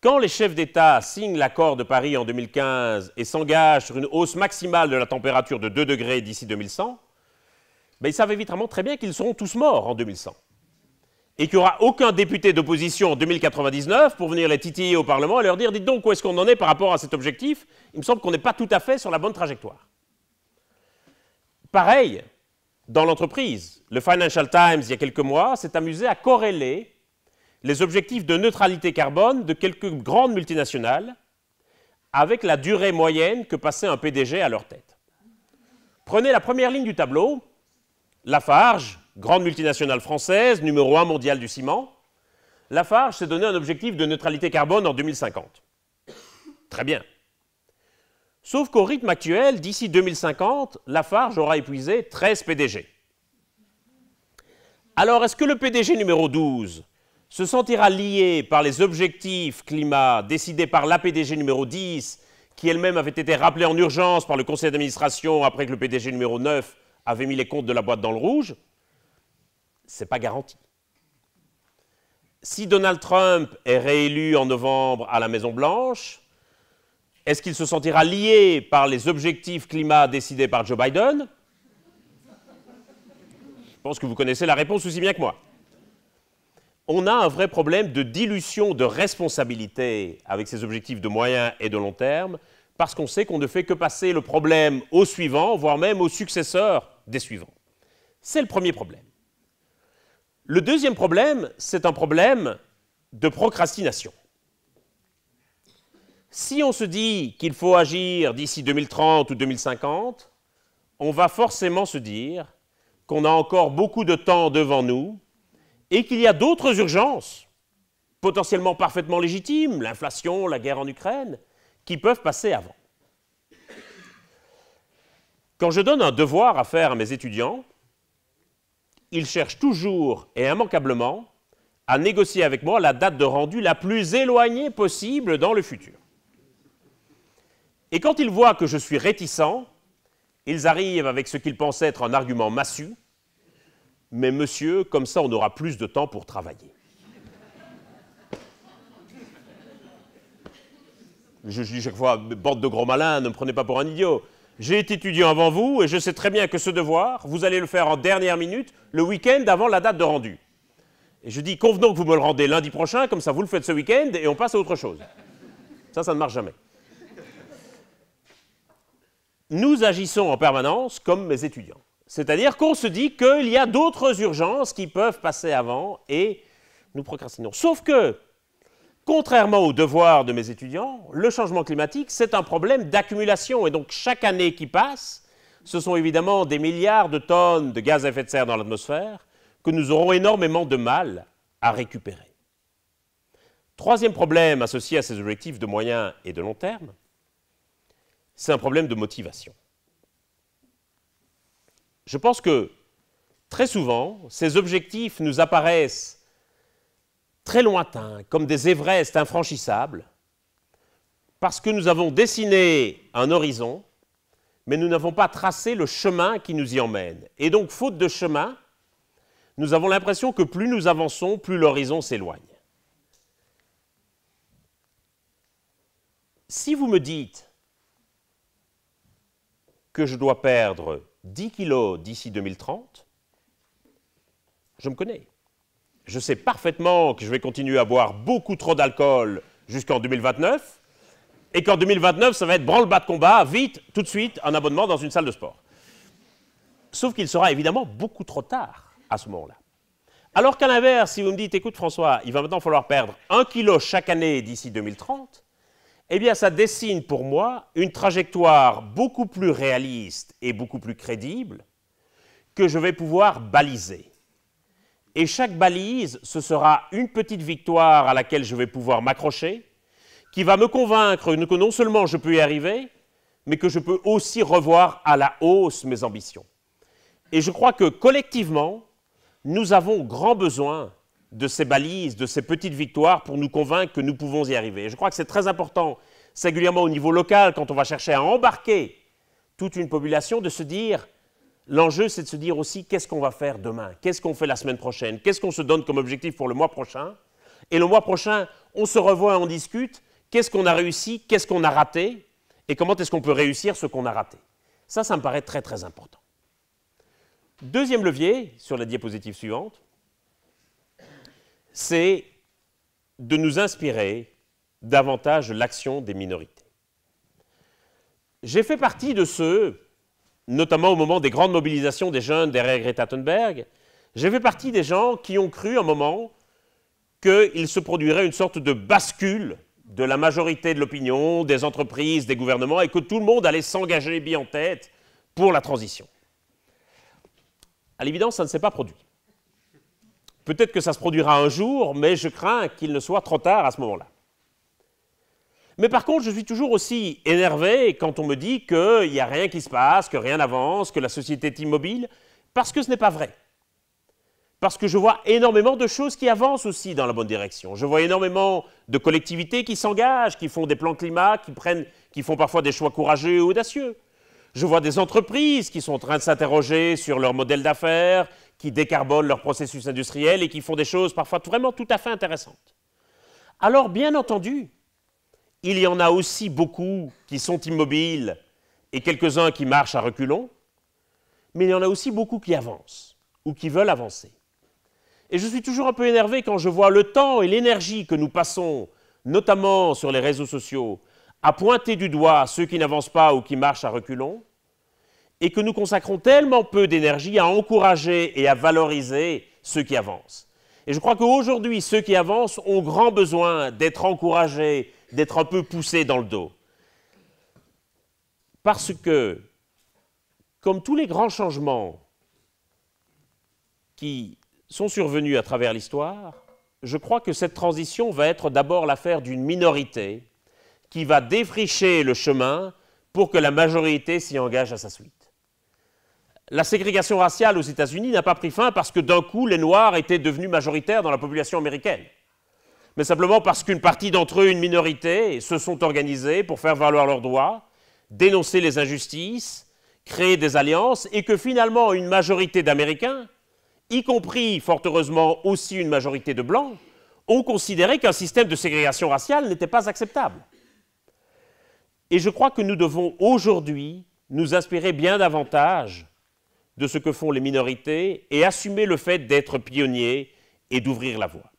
Quand les chefs d'État signent l'accord de Paris en 2015 et s'engagent sur une hausse maximale de la température de 2 degrés d'ici 2100, ben, ils savent évidemment très bien qu'ils seront tous morts en 2100 et qu'il n'y aura aucun député d'opposition en 2099 pour venir les titiller au Parlement et leur dire dites donc où est-ce qu'on en est par rapport à cet objectif, il me semble qu'on n'est pas tout à fait sur la bonne trajectoire. Pareil, dans l'entreprise, le Financial Times, il y a quelques mois, s'est amusé à corréler les objectifs de neutralité carbone de quelques grandes multinationales avec la durée moyenne que passait un PDG à leur tête. Prenez la première ligne du tableau, Lafarge, grande multinationale française, numéro 1 mondial du ciment. Lafarge s'est donné un objectif de neutralité carbone en 2050. Très bien. Sauf qu'au rythme actuel, d'ici 2050, Lafarge aura épuisé 13 PDG. Alors, est-ce que le PDG numéro 12 se sentira lié par les objectifs climat décidés par la PDG numéro 10, qui elle-même avait été rappelée en urgence par le conseil d'administration après que le PDG numéro 9 avait mis les comptes de la boîte dans le rouge C'est pas garanti. Si Donald Trump est réélu en novembre à la Maison-Blanche, est-ce qu'il se sentira lié par les objectifs climat décidés par Joe Biden Je pense que vous connaissez la réponse aussi bien que moi. On a un vrai problème de dilution de responsabilité avec ces objectifs de moyen et de long terme, parce qu'on sait qu'on ne fait que passer le problème au suivant, voire même au successeur des suivants. C'est le premier problème. Le deuxième problème, c'est un problème de procrastination. Si on se dit qu'il faut agir d'ici 2030 ou 2050, on va forcément se dire qu'on a encore beaucoup de temps devant nous et qu'il y a d'autres urgences, potentiellement parfaitement légitimes, l'inflation, la guerre en Ukraine, qui peuvent passer avant. Quand je donne un devoir à faire à mes étudiants, ils cherchent toujours et immanquablement à négocier avec moi la date de rendu la plus éloignée possible dans le futur. Et quand ils voient que je suis réticent, ils arrivent avec ce qu'ils pensent être un argument massu. Mais monsieur, comme ça on aura plus de temps pour travailler. Je, dis chaque fois, bande de gros malins, ne me prenez pas pour un idiot. J'ai été étudiant avant vous et je sais très bien que ce devoir, vous allez le faire en dernière minute, le week-end avant la date de rendu. Et je dis, convenons que vous me le rendez lundi prochain, comme ça vous le faites ce week-end et on passe à autre chose. Ça, ça ne marche jamais nous agissons en permanence comme mes étudiants. C'est-à-dire qu'on se dit qu'il y a d'autres urgences qui peuvent passer avant et nous procrastinons. Sauf que, contrairement aux devoirs de mes étudiants, le changement climatique, c'est un problème d'accumulation. Et donc, chaque année qui passe, ce sont évidemment des milliards de tonnes de gaz à effet de serre dans l'atmosphère que nous aurons énormément de mal à récupérer. Troisième problème associé à ces objectifs de moyen et de long terme, c'est un problème de motivation. Je pense que très souvent, ces objectifs nous apparaissent très lointains, comme des Everest infranchissables, parce que nous avons dessiné un horizon, mais nous n'avons pas tracé le chemin qui nous y emmène. Et donc, faute de chemin, nous avons l'impression que plus nous avançons, plus l'horizon s'éloigne. Si vous me dites que je dois perdre 10 kilos d'ici 2030, je me connais. Je sais parfaitement que je vais continuer à boire beaucoup trop d'alcool jusqu'en 2029, et qu'en 2029, ça va être branle-bas de combat, vite, tout de suite, un abonnement dans une salle de sport. Sauf qu'il sera évidemment beaucoup trop tard à ce moment-là. Alors qu'à l'inverse, si vous me dites, écoute François, il va maintenant falloir perdre 1 kilo chaque année d'ici 2030, eh bien ça dessine pour moi une trajectoire beaucoup plus réaliste et beaucoup plus crédible que je vais pouvoir baliser. Et chaque balise, ce sera une petite victoire à laquelle je vais pouvoir m'accrocher, qui va me convaincre que non seulement je peux y arriver, mais que je peux aussi revoir à la hausse mes ambitions. Et je crois que collectivement, nous avons grand besoin de ces balises, de ces petites victoires pour nous convaincre que nous pouvons y arriver. je crois que c'est très important, singulièrement au niveau local, quand on va chercher à embarquer toute une population, de se dire, l'enjeu c'est de se dire aussi qu'est-ce qu'on va faire demain, qu'est-ce qu'on fait la semaine prochaine, qu'est-ce qu'on se donne comme objectif pour le mois prochain. Et le mois prochain, on se revoit, on discute, qu'est-ce qu'on a réussi, qu'est-ce qu'on a raté, et comment est-ce qu'on peut réussir ce qu'on a raté. Ça, ça me paraît très très important. Deuxième levier, sur la diapositive suivante, c'est de nous inspirer davantage l'action des minorités. J'ai fait partie de ceux, notamment au moment des grandes mobilisations des jeunes derrière Greta Thunberg, j'ai fait partie des gens qui ont cru un moment qu'il se produirait une sorte de bascule de la majorité de l'opinion, des entreprises, des gouvernements, et que tout le monde allait s'engager bien en tête pour la transition. À l'évidence, ça ne s'est pas produit. Peut-être que ça se produira un jour, mais je crains qu'il ne soit trop tard à ce moment-là. Mais par contre, je suis toujours aussi énervé quand on me dit qu'il n'y a rien qui se passe, que rien n'avance, que la société est immobile, parce que ce n'est pas vrai. Parce que je vois énormément de choses qui avancent aussi dans la bonne direction. Je vois énormément de collectivités qui s'engagent, qui font des plans climat, qui, prennent, qui font parfois des choix courageux et audacieux. Je vois des entreprises qui sont en train de s'interroger sur leur modèle d'affaires, qui décarbonent leur processus industriel et qui font des choses parfois vraiment tout à fait intéressantes. Alors, bien entendu, il y en a aussi beaucoup qui sont immobiles et quelques-uns qui marchent à reculons, mais il y en a aussi beaucoup qui avancent ou qui veulent avancer. Et je suis toujours un peu énervé quand je vois le temps et l'énergie que nous passons, notamment sur les réseaux sociaux, à pointer du doigt ceux qui n'avancent pas ou qui marchent à reculons, et que nous consacrons tellement peu d'énergie à encourager et à valoriser ceux qui avancent. Et je crois qu'aujourd'hui, ceux qui avancent ont grand besoin d'être encouragés, d'être un peu poussés dans le dos. Parce que, comme tous les grands changements qui sont survenus à travers l'histoire, je crois que cette transition va être d'abord l'affaire d'une minorité qui va défricher le chemin pour que la majorité s'y engage à sa suite la ségrégation raciale aux États-Unis n'a pas pris fin parce que d'un coup, les Noirs étaient devenus majoritaires dans la population américaine, mais simplement parce qu'une partie d'entre eux, une minorité, se sont organisés pour faire valoir leurs droits, dénoncer les injustices, créer des alliances, et que finalement, une majorité d'Américains, y compris, fort heureusement, aussi une majorité de Blancs, ont considéré qu'un système de ségrégation raciale n'était pas acceptable. Et je crois que nous devons aujourd'hui nous inspirer bien davantage de ce que font les minorités et assumer le fait d'être pionnier et d'ouvrir la voie.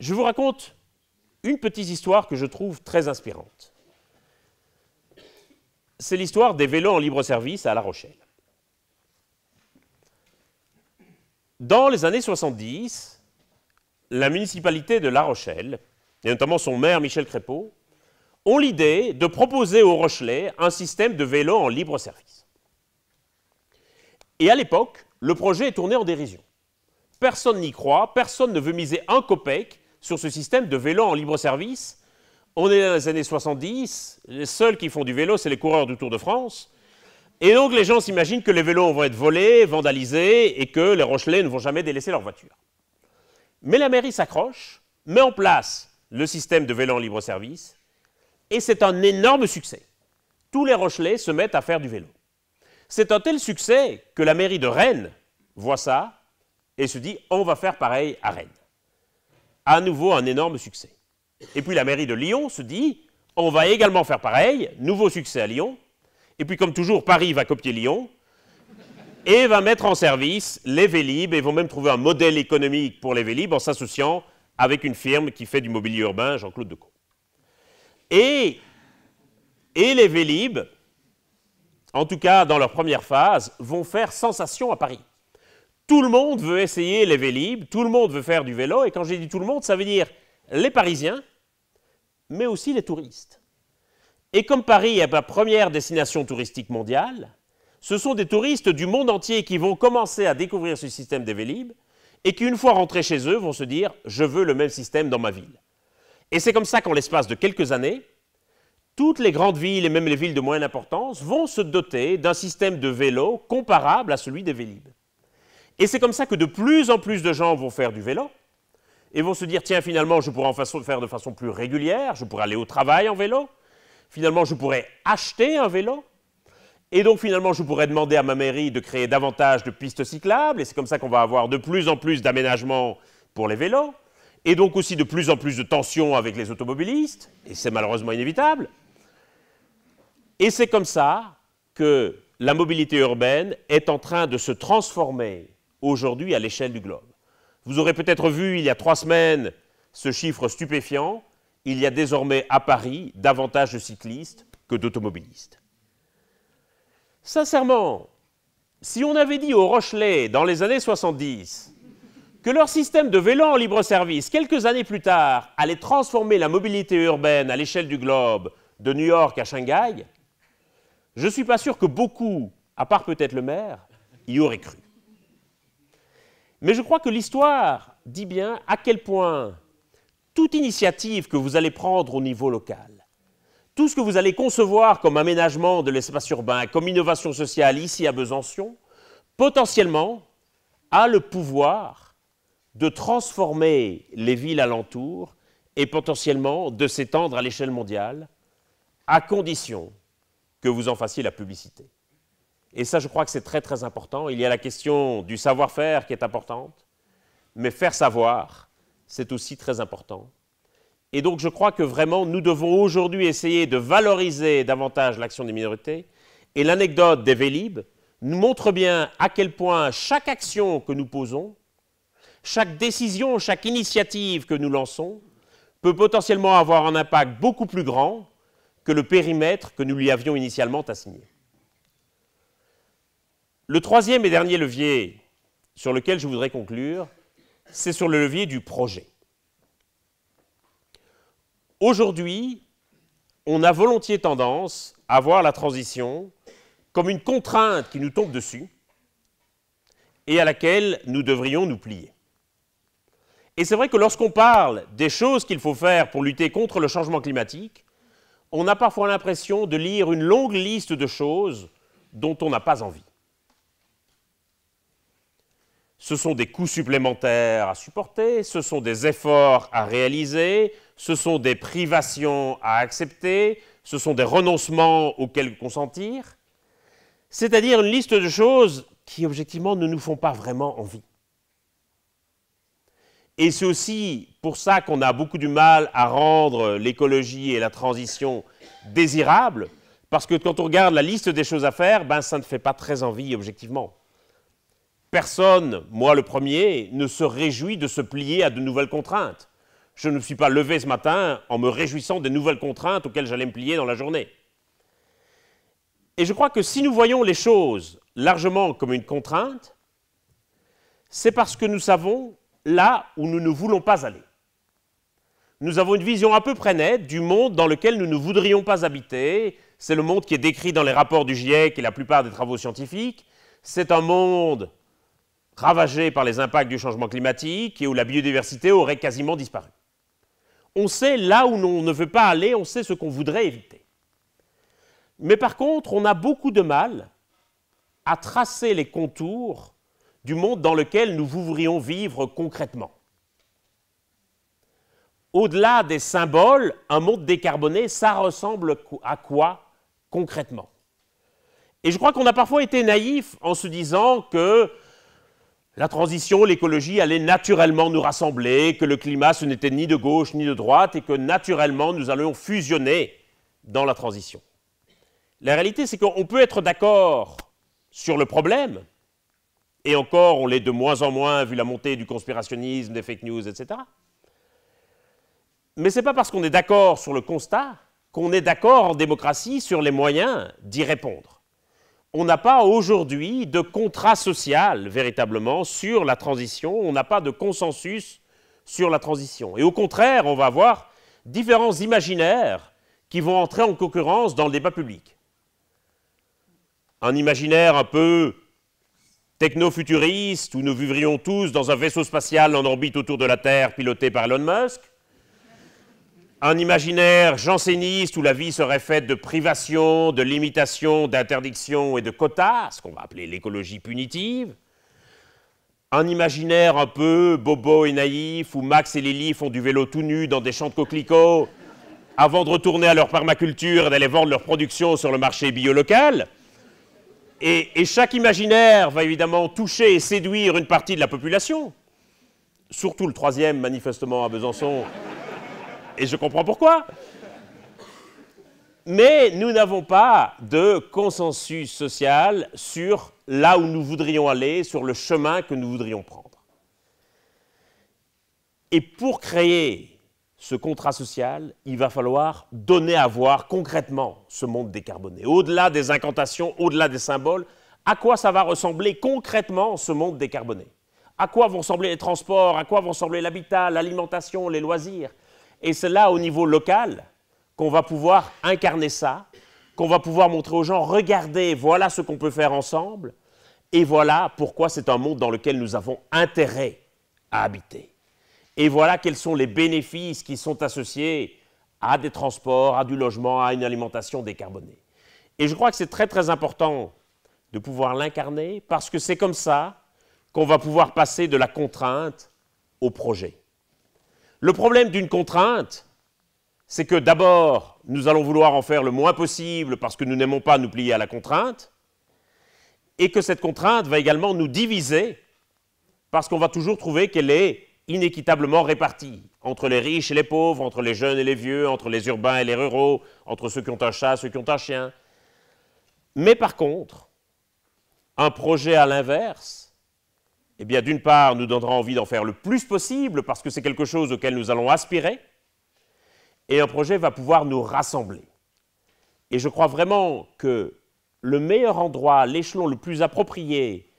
Je vous raconte une petite histoire que je trouve très inspirante. C'est l'histoire des vélos en libre-service à La Rochelle. Dans les années 70, la municipalité de La Rochelle, et notamment son maire Michel Crépeau, ont l'idée de proposer aux Rochelais un système de vélos en libre service. Et à l'époque, le projet est tourné en dérision. Personne n'y croit, personne ne veut miser un copec sur ce système de vélo en libre service. On est dans les années 70, les seuls qui font du vélo, c'est les coureurs du Tour de France. Et donc les gens s'imaginent que les vélos vont être volés, vandalisés, et que les Rochelais ne vont jamais délaisser leur voiture. Mais la mairie s'accroche, met en place le système de vélo en libre service, et c'est un énorme succès. Tous les Rochelais se mettent à faire du vélo. C'est un tel succès que la mairie de Rennes voit ça et se dit on va faire pareil à Rennes. À nouveau un énorme succès. Et puis la mairie de Lyon se dit on va également faire pareil, nouveau succès à Lyon. Et puis comme toujours Paris va copier Lyon et va mettre en service les Vélib et vont même trouver un modèle économique pour les Vélib en s'associant avec une firme qui fait du mobilier urbain, Jean-Claude Decaux. Et, et les Vélib en tout cas dans leur première phase, vont faire sensation à Paris. Tout le monde veut essayer les Vélib, tout le monde veut faire du vélo, et quand j'ai dit tout le monde, ça veut dire les Parisiens, mais aussi les touristes. Et comme Paris est la première destination touristique mondiale, ce sont des touristes du monde entier qui vont commencer à découvrir ce système des Vélib, et qui, une fois rentrés chez eux, vont se dire « je veux le même système dans ma ville ». Et c'est comme ça qu'en l'espace de quelques années, toutes les grandes villes et même les villes de moyenne importance vont se doter d'un système de vélo comparable à celui des Vélib. Et c'est comme ça que de plus en plus de gens vont faire du vélo et vont se dire tiens finalement je pourrais en faire de façon plus régulière, je pourrais aller au travail en vélo, finalement je pourrais acheter un vélo. Et donc finalement, je pourrais demander à ma mairie de créer davantage de pistes cyclables, et c'est comme ça qu'on va avoir de plus en plus d'aménagements pour les vélos, et donc aussi de plus en plus de tensions avec les automobilistes, et c'est malheureusement inévitable. Et c'est comme ça que la mobilité urbaine est en train de se transformer aujourd'hui à l'échelle du globe. Vous aurez peut-être vu il y a trois semaines ce chiffre stupéfiant, il y a désormais à Paris davantage de cyclistes que d'automobilistes. Sincèrement, si on avait dit aux Rochelais dans les années 70 que leur système de vélos en libre service, quelques années plus tard, allait transformer la mobilité urbaine à l'échelle du globe, de New York à Shanghai, je ne suis pas sûr que beaucoup, à part peut-être le maire, y auraient cru. Mais je crois que l'histoire dit bien à quel point toute initiative que vous allez prendre au niveau local, tout ce que vous allez concevoir comme aménagement de l'espace urbain, comme innovation sociale ici à Besançon, potentiellement a le pouvoir de transformer les villes alentours et potentiellement de s'étendre à l'échelle mondiale, à condition que vous en fassiez la publicité. Et ça, je crois que c'est très très important. Il y a la question du savoir-faire qui est importante, mais faire savoir, c'est aussi très important. Et donc je crois que vraiment, nous devons aujourd'hui essayer de valoriser davantage l'action des minorités. Et l'anecdote des Vélib nous montre bien à quel point chaque action que nous posons, chaque décision, chaque initiative que nous lançons peut potentiellement avoir un impact beaucoup plus grand que le périmètre que nous lui avions initialement assigné. Le troisième et dernier levier sur lequel je voudrais conclure, c'est sur le levier du projet. Aujourd'hui, on a volontiers tendance à voir la transition comme une contrainte qui nous tombe dessus et à laquelle nous devrions nous plier. Et c'est vrai que lorsqu'on parle des choses qu'il faut faire pour lutter contre le changement climatique, on a parfois l'impression de lire une longue liste de choses dont on n'a pas envie. Ce sont des coûts supplémentaires à supporter, ce sont des efforts à réaliser, ce sont des privations à accepter, ce sont des renoncements auxquels consentir, c'est-à-dire une liste de choses qui objectivement ne nous font pas vraiment envie. Et c'est aussi pour ça qu'on a beaucoup du mal à rendre l'écologie et la transition désirables, parce que quand on regarde la liste des choses à faire, ben ça ne fait pas très envie objectivement. Personne, moi le premier, ne se réjouit de se plier à de nouvelles contraintes. Je ne me suis pas levé ce matin en me réjouissant des nouvelles contraintes auxquelles j'allais me plier dans la journée. Et je crois que si nous voyons les choses largement comme une contrainte, c'est parce que nous savons là où nous ne voulons pas aller. Nous avons une vision à peu près nette du monde dans lequel nous ne voudrions pas habiter. C'est le monde qui est décrit dans les rapports du GIEC et la plupart des travaux scientifiques. C'est un monde ravagé par les impacts du changement climatique et où la biodiversité aurait quasiment disparu. On sait là où on ne veut pas aller, on sait ce qu'on voudrait éviter. Mais par contre, on a beaucoup de mal à tracer les contours du monde dans lequel nous voudrions vivre concrètement. Au-delà des symboles, un monde décarboné, ça ressemble à quoi concrètement Et je crois qu'on a parfois été naïf en se disant que la transition, l'écologie allait naturellement nous rassembler, que le climat, ce n'était ni de gauche ni de droite, et que naturellement, nous allions fusionner dans la transition. La réalité, c'est qu'on peut être d'accord sur le problème, et encore, on l'est de moins en moins vu la montée du conspirationnisme, des fake news, etc. Mais ce n'est pas parce qu'on est d'accord sur le constat qu'on est d'accord en démocratie sur les moyens d'y répondre. On n'a pas aujourd'hui de contrat social véritablement sur la transition, on n'a pas de consensus sur la transition. Et au contraire, on va avoir différents imaginaires qui vont entrer en concurrence dans le débat public. Un imaginaire un peu Techno-futuriste, où nous vivrions tous dans un vaisseau spatial en orbite autour de la Terre piloté par Elon Musk un imaginaire janséniste où la vie serait faite de privations, de limitations, d'interdictions et de quotas, ce qu'on va appeler l'écologie punitive. Un imaginaire un peu bobo et naïf où Max et Lily font du vélo tout nu dans des champs de coquelicots avant de retourner à leur permaculture et d'aller vendre leur production sur le marché bio local. Et, chaque imaginaire va évidemment toucher et séduire une partie de la population. Surtout le troisième, manifestement, à Besançon. Et je comprends pourquoi. Mais nous n'avons pas de consensus social sur là où nous voudrions aller, sur le chemin que nous voudrions prendre. Et pour créer ce contrat social, il va falloir donner à voir concrètement ce monde décarboné. Au-delà des incantations, au-delà des symboles, à quoi ça va ressembler concrètement ce monde décarboné À quoi vont ressembler les transports À quoi vont ressembler l'habitat, l'alimentation, les loisirs Et c'est là, au niveau local, qu'on va pouvoir incarner ça, qu'on va pouvoir montrer aux gens, regardez, voilà ce qu'on peut faire ensemble, et voilà pourquoi c'est un monde dans lequel nous avons intérêt à habiter. Et voilà quels sont les bénéfices qui sont associés à des transports, à du logement, à une alimentation décarbonée. Et je crois que c'est très très important de pouvoir l'incarner parce que c'est comme ça qu'on va pouvoir passer de la contrainte au projet. Le problème d'une contrainte, c'est que d'abord, nous allons vouloir en faire le moins possible parce que nous n'aimons pas nous plier à la contrainte, et que cette contrainte va également nous diviser parce qu'on va toujours trouver qu'elle est inéquitablement répartis entre les riches et les pauvres, entre les jeunes et les vieux, entre les urbains et les ruraux, entre ceux qui ont un chat et ceux qui ont un chien. Mais par contre, un projet à l'inverse, eh bien d'une part nous donnera envie d'en faire le plus possible parce que c'est quelque chose auquel nous allons aspirer, et un projet va pouvoir nous rassembler. Et je crois vraiment que le meilleur endroit, l'échelon le plus approprié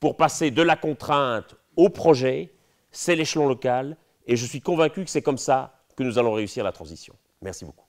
pour passer de la contrainte au projet, c'est l'échelon local, et je suis convaincu que c'est comme ça que nous allons réussir la transition. Merci beaucoup.